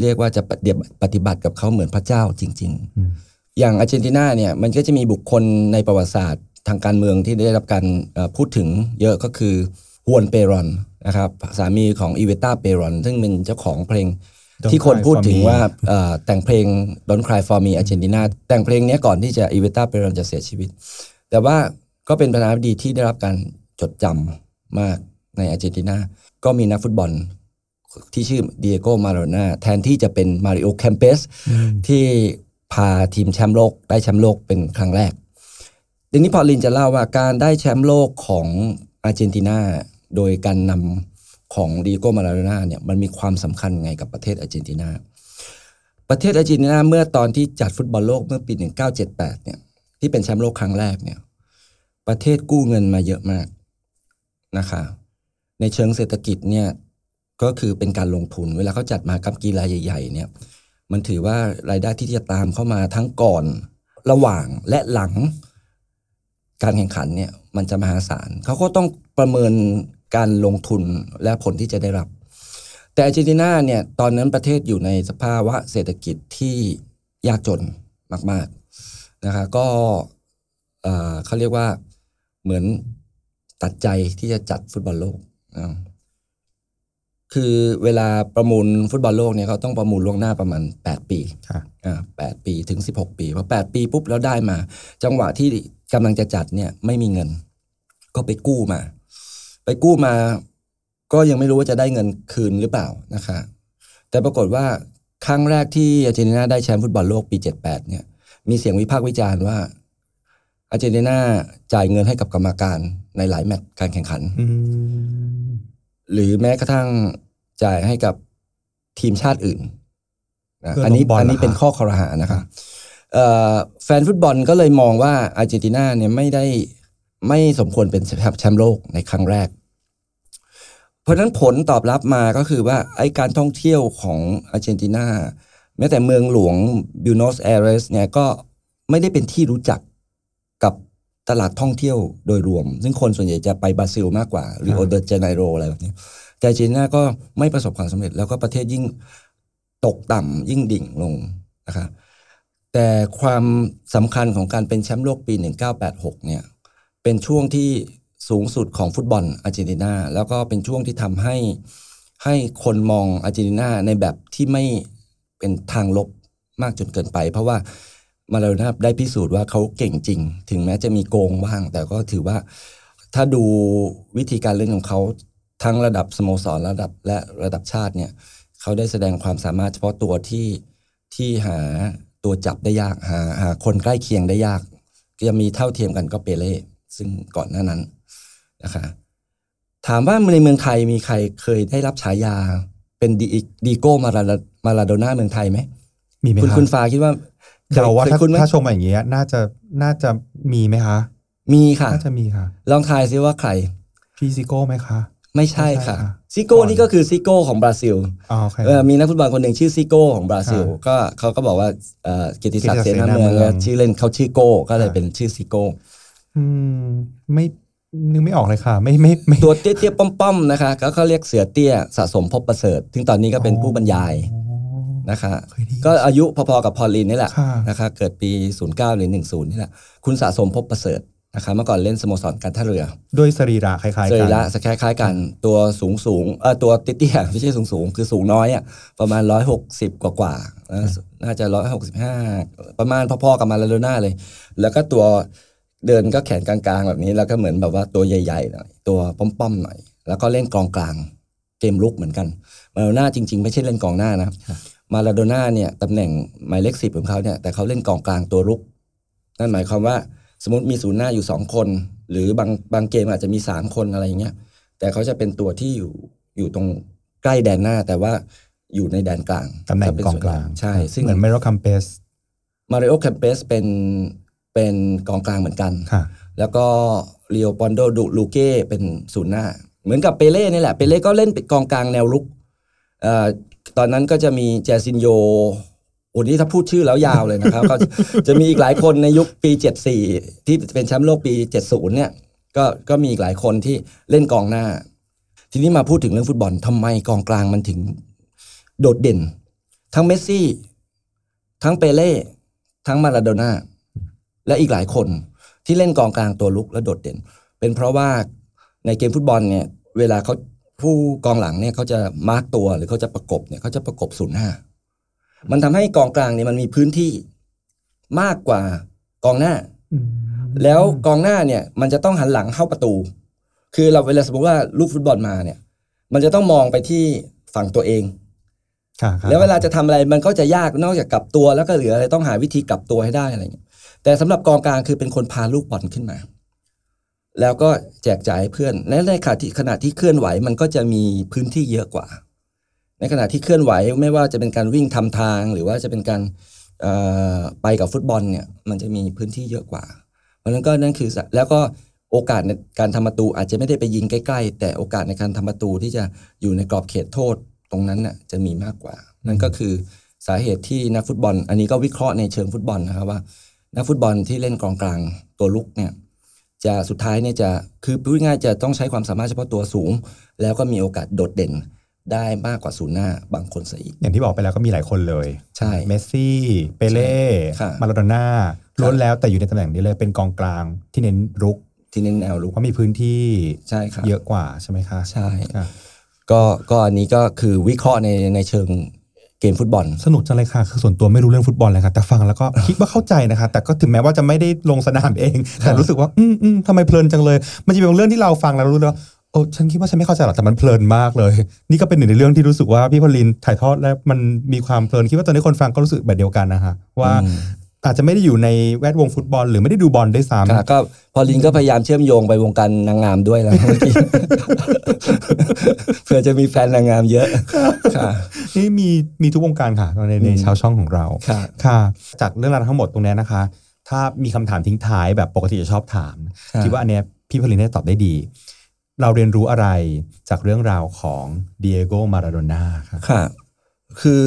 เรียกว่าจะปฏิบัติปฏบัติกับเขาเหมือนพระเจ้าจริงๆ อย่างอาร์เจนตินาเนี่ยมันก็จะมีบุคคลในประวัติศาสตร์ทางการเมืองที่ได้รับการพูดถึงเยอะก็คือฮวนเปรอนนะครับสามีของอีเวต้าเปรอนซึ่งเป็นเจ้าของเพลงที่คนพูดถึงว่าแต่งเพลง Don't Cry for Me Argentina แต่งเพลงนี้ก่อนที่จะอีเวต้าเปรอนจะเสียชีวิต แต่ว่าก็เป็นประธานาธิบดีที่ได้รับการจดจำมากในอาร์เจนตินา ก็มีนักฟุตบอลที่ชื่อเดียโก้มาโรนาแทนที่จะเป็นมาริโอแคมเปสที่พาทีมแชมป์โลก ได้แชมป์โลกเป็นครั้งแรกทีนี้พอลินจะเล่าว่า การได้แชมป์โลกของอาร์เจนตินาโดยการนำของดีโก้มาลาโดนาเนี่ยมันมีความสำคัญไงกับประเทศอาร์เจนตินา ประเทศอาร์เจนตินาเมื่อตอนที่จัดฟุตบอลโลกเมื่อปี 1978เนี่ยที่เป็นแชมป์โลกครั้งแรกเนี่ยประเทศกู้เงินมาเยอะมากนะคะในเชิงเศรษฐกิจเนี่ยก็คือเป็นการลงทุนเวลาเขาจัดมากรบกีฬาใหญ่ ๆเนี่ยมันถือว่ารายได้ที่จะตามเข้ามาทั้งก่อนระหว่างและหลังการแข่งขันเนี่ยมันจะมหาศาลเขาก็ต้องประเมินการลงทุนและผลที่จะได้รับ แต่อาร์เจนตินาเนี่ยตอนนั้นประเทศอยู่ในสภาวะเศรษฐกิจที่ยากจนมากๆนะคะก็เขาเรียกว่าเหมือนตัดใจที่จะจัดฟุตบอลโลกคือเวลาประมูลฟุตบอลโลกเนี่ยเขาต้องประมูลล่วงหน้าประมาณ8ปีอ่าแปดปีถึง 16 ปีพอ8ปีปุ๊บแล้วได้มา จังหวะที่กำลังจะจัดเนี่ย ไม่มีเงิน ก็ไปกู้มา ไปกู้มา ก็ยังไม่รู้ว่าจะได้เงินคืนหรือเปล่านะคะ แต่ปรากฏว่าครั้งแรกที่อาร์เจนตินาได้แชมป์ฟุตบอลโลกปี78เนี่ยมีเสียงวิพากษ์วิจารณ์ว่าอาร์เจนตินาจ่ายเงินให้กับกรรมการในหลายแมตช์การแข่งขันหรือแม้กระทั่งจ่ายให้กับทีมชาติอื่น อันนี้อันนี้เป็นข้อคอรหานะคะแฟนฟุตบอลก็เลยมองว่าอาร์เจนตินาเนี่ยไม่ได้ไม่สมควรเป็นแชมป์โลกในครั้งแรก เพราะนั้นผลตอบรับมาก็คือว่าไอการท่องเที่ยวของอาร์เจนตินาแม้แต่เมืองหลวงบิวโนสแอเรสเนี่ยก็ไม่ได้เป็นที่รู้จักตลาดท่องเที่ยวโดยรวม ซึ่งคนส่วนใหญ่จะไปบราซิลมากกว่าหรือโอเดเจไนโรอะไรแบบนี้แต่จีน่าก็ไม่ประสบความสำเร็จแล้วก็ประเทศยิ่งตกต่ำยิ่งดิ่งลงนะครับแต่ความสำคัญของการเป็นแชมป์โลกปี 1986เนี่ยเป็นช่วงที่สูงสุดของฟุตบอลอาร์เจนตินาแล้วก็เป็นช่วงที่ทำให้ให้คนมองอาร์เจนตินาในแบบที่ไม่เป็นทางลบมากจนเกินไป เพราะว่ามาเลนาได้พิสูจน์ว่าเขาเก่งจริง ถึงแม้จะมีโกงบ้าง แต่ก็ถือว่าถ้าดูวิธีการเล่นของเขาทั้งระดับสโมสรระดับและระดับชาติเนี่ยเขาได้แสดงความสามารถเฉพาะตัวที่ที่หาตัวจับได้ยาก หาหาคนใกล้เคียงได้ยากจะมีเท่าเทียมกันก็เปเล่ซึ่งก่อนหน้านั้นนะคะ ถามว่าในเมืองไทยมีใครเคยได้รับฉายา เป็นดีดีโก้มาลามาลาโดน่าเมืองไทยไหมมีไหมคุณคุณฟ้าคิดว่าเดาว่าถ้าถ้าชมอย่างเงี้ยน่าจะน่าจะมีไหมคะมีค่ะน่าจะมีค่ะ ลองทายซิว่าใครพี่ซิโก้ไหมคะ ไม่ใช่ค่ะซิโก้นี่ก็คือซิโก้ ของบราซิลมีนักฟุตบอลคนหนึ่งชื่อซิโก้ของบราซิล ก็เขาก็บอกว่าเกียรติศักดิ์เสนาเมืองชื่อเล่นเขาชื่อโก้ก็เลยเป็นชื่อซิโก้ไม่นึกไม่ออกเลยค่ะไม่ไม่ไม่ตัวเตี้ยๆป้อมๆ นะคะก็เขาเรียกเสือเตี้ย สะสมพบประเสริฐ ถึงตอนนี้ก็เป็นผู้บรรยายนะคะก็อายุพอๆกับพอลินนี่แหละนะคะเกิดปี 09หรือ10 นี่แหละ คุณสะสมพบประเสริฐนะคะ เมื่อก่อนเล่นสโมสรการท่าเรือ ด้วยสรีระคล้ายๆกันสรีระคล้ายๆ กันตัวสูงสูงเออตัวติเตี้ยไม่ใช่สูงสูงคือสูงน้อยอ่ะประมาณ 160 กว่ากว่าน่าจะ 165 ประมาณพอๆกับมาลาโดน่าเลย แล้วก็ตัวเดินก็แขนกลางๆ แบบนี้ แล้วก็เหมือนแบบว่าตัวใหญ่ๆหน่อยตัวป้อมๆหน่อยแล้วก็เล่นกองกลางเกมลุกเหมือนกัน มาลาโดน่าจริง ๆ ไม่ใช่เล่นกองหน้านะมาลาโดน่าเนี่ยตำแหน่งหมายเลขสิบของเขาเนี่ยแต่เขาเล่นกองกลางตัวรุก นั่นหมายความว่าสมมติมีศูนย์หน้าอยู่สองคน หรือบางบางเกมอาจจะมีสามคนอะไรอย่างเงี้ยแต่เขาจะเป็นตัวที่อยู่อยู่ตรงใกล้แดนหน้าแต่ว่าอยู่ในแดนกลาง ตำแหน่งกองกลางใช่ ซึ่งเหมือนมาริโอคัมเปสมาริโอคัมเปสเป็นเป็นกองกลางเหมือนกันแล้วก็เรียวปอนโดดูลูเก้เป็นศูนย์หน้า เหมือนกับเปเล่นี่แหละเปเล่ก็เล่นเป็นกองกลางแนวรุกตอนนั้นก็จะมีแจซินโยโอ้นี่ถ้าพูดชื่อแล้วยาวเลยนะครับก็จะมีอีกหลายคนในยุคปี74ที่เป็นแชมป์โลกปี70 เนี่ยก็ก็มีอีกหลายคนที่เล่นกองหน้า ทีนี้มาพูดถึงเรื่องฟุตบอลทำไมกองกลาง มันถึงโดดเด่น ทั้งเมสซี่ทั้งเปเล่ทั้งมาราโดน่าและอีกหลายคนที่เล่นกองกลางตัวลุกและโดดเด่น เป็นเพราะว่าในเกมฟุตบอลเนี่ยเวลาเขาผู้กองหลังเนี่ยเขาจะมาร์กตัวหรือเขาจะประกบเนี่ยเขาจะประกบศูนย์ห้ามันทำให้กองกลางเนี่ยมันมีพื้นที่มากกว่ากองหน้าแล้วกองหน้าเนี่ย มันจะต้องหันหลังเข้าประตู คือเราเวลาสมมติว่าลูกฟุตบอลมาเนี่ย มันจะต้องมองไปที่ฝั่งตัวเองแล้วเวลาจะทำอะไรมันก็จะยากนอกจากกลับตัวแล้วก็เหลืออะไรต้องหาวิธีกลับตัวให้ได้อะไรอย่างเงี้ยแต่สำหรับกองกลางคือเป็นคนพาลูกบอลขึ้นมาแล้วก็แจกจ่ายเพื่อนและในขณะที่ขณะที่เคลื่อนไหว มันก็จะมีพื้นที่เยอะกว่า ในขณะที่เคลื่อนไหวไม่ว่าจะเป็นการวิ่งทำทาง หรือว่าจะเป็นการไปกับฟุตบอลเนี่ยมันจะมีพื้นที่เยอะกว่า เพราะนั้นก็นั่นคือแล้วก็โอกาสในการทำประตูอาจจะไม่ได้ไปยิงใกล้ๆ แต่โอกาสในการทำประตูที่จะอยู่ในกรอบเขตโทษตรงนั้นน่ะจะมีมากกว่า นั่นก็คือสาเหตุที่นักฟุตบอล อันนี้ก็วิเคราะห์ในเชิงฟุตบอลนะครับว่านักฟุตบอลที่เล่นกองกลางตัวลุกเนี่ยจะสุดท้ายเนี่ยจะคือพูดง่ายจะต้องใช้ความสามารถเฉพาะตัวสูง แล้วก็มีโอกาสโดดเด่นได้มากกว่าศูนย์หน้าบางคนซะอีก อย่างที่บอกไปแล้วก็มีหลายคนเลย ใช่เมสซี่เปเล่มาโลโดน่าล้นแล้วแต่อยู่ในตำแหน่งนี้เลยเป็นกองกลางที่เน้นรุก ที่เน้นแนวรุกเพราะมีพื้นที่ใช่ครับเยอะกว่าใช่ไหมคะ ใช่ ก็ก็อันนี้ก็คือวิเคราะห์ในในเชิงเกมฟุตบอลสนุกจังเลยค่ะคือส่วนตัวไม่รู้เรื่องฟุตบอลเลยค่ะ แต่ฟังแล้วก็คิดว่าเข้าใจนะคะแต่ก็ถึงแม้ว่าจะไม่ได้ลงสนามเอง แต่รู้สึกว่า อืมอืมทำไมเพลินจังเลย มันจะเป็นเรื่องที่เราฟังแล้วรู้ แล้วโอ้ฉันคิดว่าฉันไม่เข้าใจหรอกแต่มันเพลินมากเลย นี่ก็เป็นหนึ่งในเรื่องที่รู้สึกว่าพี่พลินถ่ายทอดและมันมีความเพลินคิดว่าตอนนี้คนฟังก็รู้สึกแบบเดียวกันนะคะว่าอาจจะไม่ได้อยู่ในแวดวงฟุตบอลหรือไม่ได้ดูบอลได้ซ้ำก็พอลินก็พยายามเชื่อมโยงไปวงการนางงามด้วยแล้วเมื่อกี้เพื่อจะมีแฟนนางงามเยอะนี่มีมีทุกวงการค่ะในในชาวช่องของเราค่ะจากเรื่องราวทั้งหมดตรงนี้นะคะ ถ้ามีคำถามทิ้งท้ายแบบปกติจะชอบถามคิดว่าอันเนี้ยพี่พลินได้ตอบได้ดี เราเรียนรู้อะไรจากเรื่องราวของเดียโกมาราโดน่าครับค่ะ คือ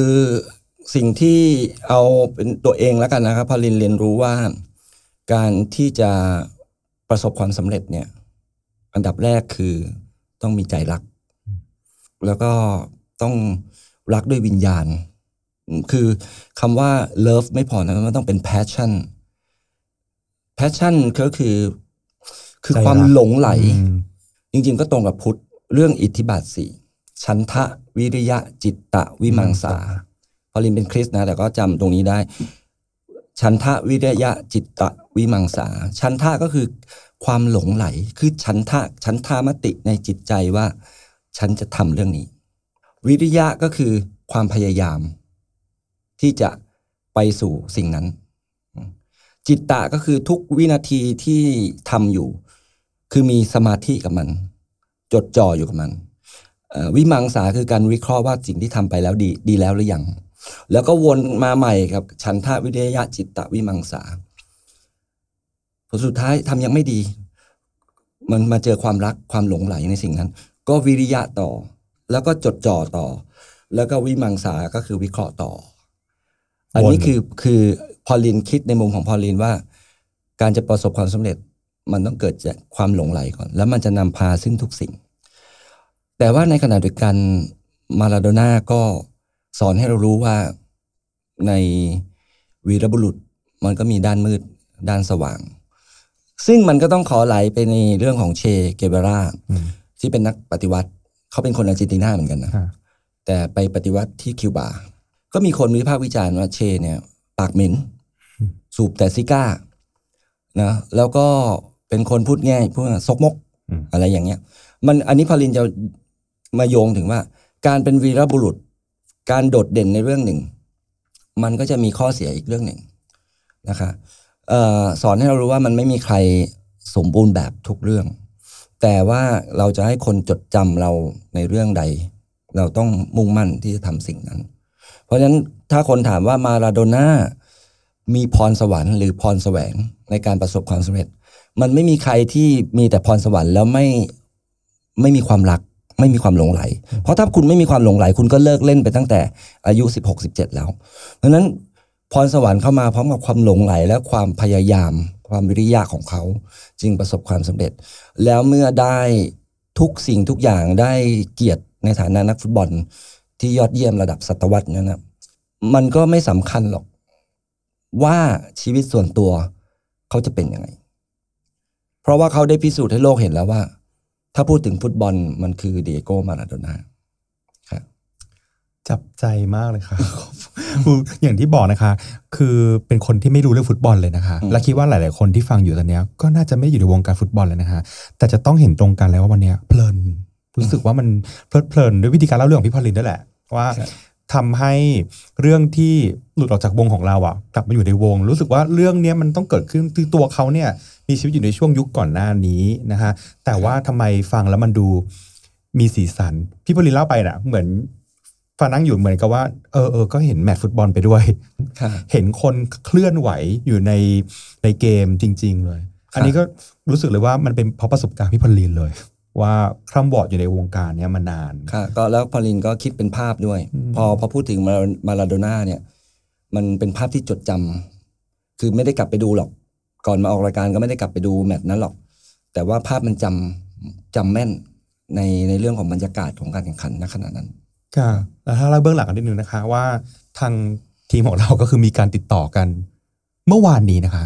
สิ่งที่เอาเป็นตัวเองแล้วกันนะครับพอลินเรียนรู้ว่า การที่จะประสบความสำเร็จเนี่ย อันดับแรกคือต้องมีใจรัก แล้วก็ต้องรักด้วยวิญญาณ คือคำว่า love ไม่พอนะมันต้องเป็น passion passion ก็คือ คือความหลงไหล จริงๆ ก็ตรงกับพุทธเรื่องอิทธิบาทสี่ ชันทะวิริยะ จิตตะ วิมังสาพอลินเป็นคริสนะแต่ก็จำตรงนี้ได้ ชันทะวิริยะจิตตะวิมังสาชันทะก็คือความหลงไหล คือชันทะชันทามติในจิตใจว่า ฉันจะทำเรื่องนี้ วิริยะก็คือความพยายาม ที่จะไปสู่สิ่งนั้น จิตตะก็คือทุกวินาทีที่ทำอยู่ คือมีสมาธิกับมัน จดจ่ออยู่กับมัน วิมังสาคือการวิเคราะห์ว่าสิ่งที่ทำไปแล้วดี ดีแล้วหรือยังแล้วก็วนมาใหม่กับฉันทะวิเดยะจิตตะวิมังสาผลสุดท้ายทำยังไม่ดี มันมาเจอความรักความหลงไหลในสิ่งนั้น ก็วิริยะต่อ แล้วก็จดจ่อต่อ แล้วก็วิมังสาก็คือวิเคราะห์ต่อ อันนี้คือคือพอลินคิดในมุมของพอลินว่า การจะประสบความสำเร็จมันต้องเกิดจากความหลงไหลก่อน แล้วมันจะนำพาซึ่งทุกสิ่ง แต่ว่าในขณะเดียวกันมาลาโดน่าก็สอนให้เรารู้ว่าในวีรบุรุษ มันก็มีด้านมืดด้านสว่าง ซึ่งมันก็ต้องขอไหลไปในเรื่องของเช เกเบราที่เป็นนักปฏิวัติ เขาเป็นคนอาร์เจนตินาเหมือนกันนะแต่ไปปฏิวัติที่คิวบา ก็มีคนวิพากษ์วิจารณ์ว่าเชเนี่ย ปากเหม็น สูบแต่ซิก้านะ แล้วก็เป็นคนพูดง่ายพูดซกมก อะไรอย่างเงี้ย มันอันนี้พารินจะมาโยงถึงว่า การเป็นวีรบุรุษการโดดเด่นในเรื่องหนึ่ง มันก็จะมีข้อเสียอีกเรื่องหนึ่งนะคะสอนให้เรารู้ว่ามันไม่มีใครสมบูรณ์แบบทุกเรื่อง แต่ว่าเราจะให้คนจดจำเราในเรื่องใด เราต้องมุ่งมั่นที่จะทำสิ่งนั้น เพราะฉะนั้นถ้าคนถามว่ามาราโดน่ามีพรสวรรค์หรือพรแสวงในการประสบความสำเร็จ มันไม่มีใครที่มีแต่พรสวรรค์แล้วไม่ไม่มีความรักไม่มีความหลงไหล เพราะถ้าคุณไม่มีความหลงไหล คุณก็เลิกเล่นไปตั้งแต่อายุ 16 17แล้ว เพราะนั้นพรสวรรค์เข้ามาพร้อมกับความหลงไหล และความพยายาม ความวิริยะของเขาจึงประสบความสำเร็จ แล้วเมื่อได้ทุกสิ่งทุกอย่างได้เกียรติในฐานะนักฟุตบอลที่ยอดเยี่ยมระดับศตวรรษนั้นนะมันก็ไม่สำคัญหรอกว่าชีวิตส่วนตัวเขาจะเป็นยังไง เพราะว่าเขาได้พิสูจน์ให้โลกเห็นแล้วว่าถ้าพูดถึงฟุตบอลมันคือเดโก้มาราโดน่าจับใจมากเลยค่ะอย่างที่บอกนะคะ คือเป็นคนที่ไม่รู้เรื่องฟุตบอลเลยนะคะ และคิดว่าหลาย ๆ คนที่ฟังอยู่ตอนนี้ก็น่าจะไม่อยู่ในวงการฟุตบอลเลยนะคะแต่จะต้องเห็นตรงกันแล้วว่าวันนี้เพลิน รู้สึกว่ามันเพลิดเพลินด้วยวิธีการเล่าเรื่องของพี่พอลินด้วยแหละ ว่าทำให้เรื่องที่หลุดออกจากวงของเราอะกลับมาอยู่ในวง รู้สึกว่าเรื่องนี้มันต้องเกิดขึ้นคือตัวเขาเนี่ย มีชีวิตอยู่ในช่วงยุคก่อนหน้านี้นะฮะแต่ว่าทำไมฟังแล้วมันดูมีสีสันพี่พลินเล่าไปนะเหมือนฟังนั่งอยู่เหมือนกับว่าเออเออก็เห็นแมตช์ฟุตบอลไปด้วย เห็นคนเคลื่อนไหวอยู่ในในเกมจริง ๆ เลย อันนี้ก็รู้สึกเลยว่ามันเป็นเพราะประสบการณ์พี่พลินเลยว่าคร่ำบอดอยู่ในวงการเนี้ยมานาน ค่ะ ก็แล้วพอลินก็คิดเป็นภาพด้วย พอพอพูดถึงมาลาโดน่าเนี่ย มันเป็นภาพที่จดจำ คือไม่ได้กลับไปดูหรอก ก่อนมาออกรายการก็ไม่ได้กลับไปดูแมตช์นั้นหรอก แต่ว่าภาพมันจำจำแม่นในในเรื่องของบรรยากาศของการแข่งขันณขณะนั้นค่ะแล้วถ้าเล่าเบื้องหลังกันนิดนึงนะคะ ว่าทางทีมของเราก็คือมีการติดต่อกัน เมื่อวานนี้นะคะ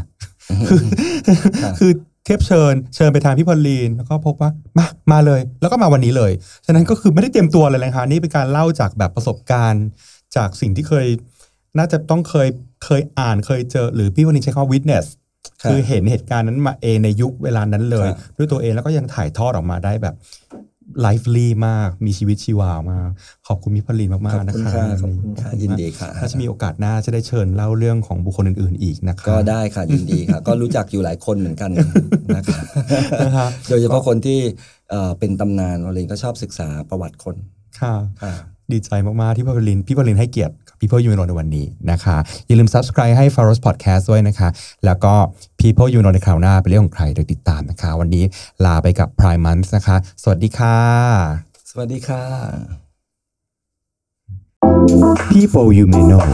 คือเทียบเชิญเชิญไปทางพี่พอลีนแล้วก็พบว่ามามาเลย แล้วก็มาวันนี้เลย ฉะนั้นก็คือไม่ได้เตรียมตัวเลยนะคะนี่เป็นการเล่าจากแบบประสบการณ์จากสิ่งที่เคย น่าจะต้องเคยเคยอ่านเคยเจอหรือพี่พลนนีใช้คำวิทเนสคือเห็นเหตุการณ์นั้นมาเองในยุคเวลานั้นเลยด้วยตัวเองแล้วก็ยังถ่ายทอดออกมาได้แบบไลฟ์ลีมากมีชีวิตชีวามาก ขอบคุณมิพลินมาก ๆ นะคะขอบคุณค่ะยินดีค่ะถ้าจะมีโอกาสหน้าจะได้เชิญเล่าเรื่องของบุคคลอื่น ๆอีกนะคะ ก็ได้ค่ะ ยินดีค่ะ ก็รู้จักอยู่หลายคนเหมือนกันนะคะโดยเฉพาะคนที่เป็นตำนานวลินก็ชอบศึกษาประวัติคน ค่ะดีใจมากๆที่พี่พลินพี่พลินให้เกียรติ People You Know ในวันนี้นะคะ อย่าลืม subscribe ให้ f a r o s Podcast ด้วยนะคะ แล้วก็ People You Know ในคราวหน้าเป็นเรื่องของใครเดี๋ยวติดตามนะคะ วันนี้ลาไปกับ Prime Month นะคะ สวัสดีค่ะ สวัสดีค่ะ People You May Know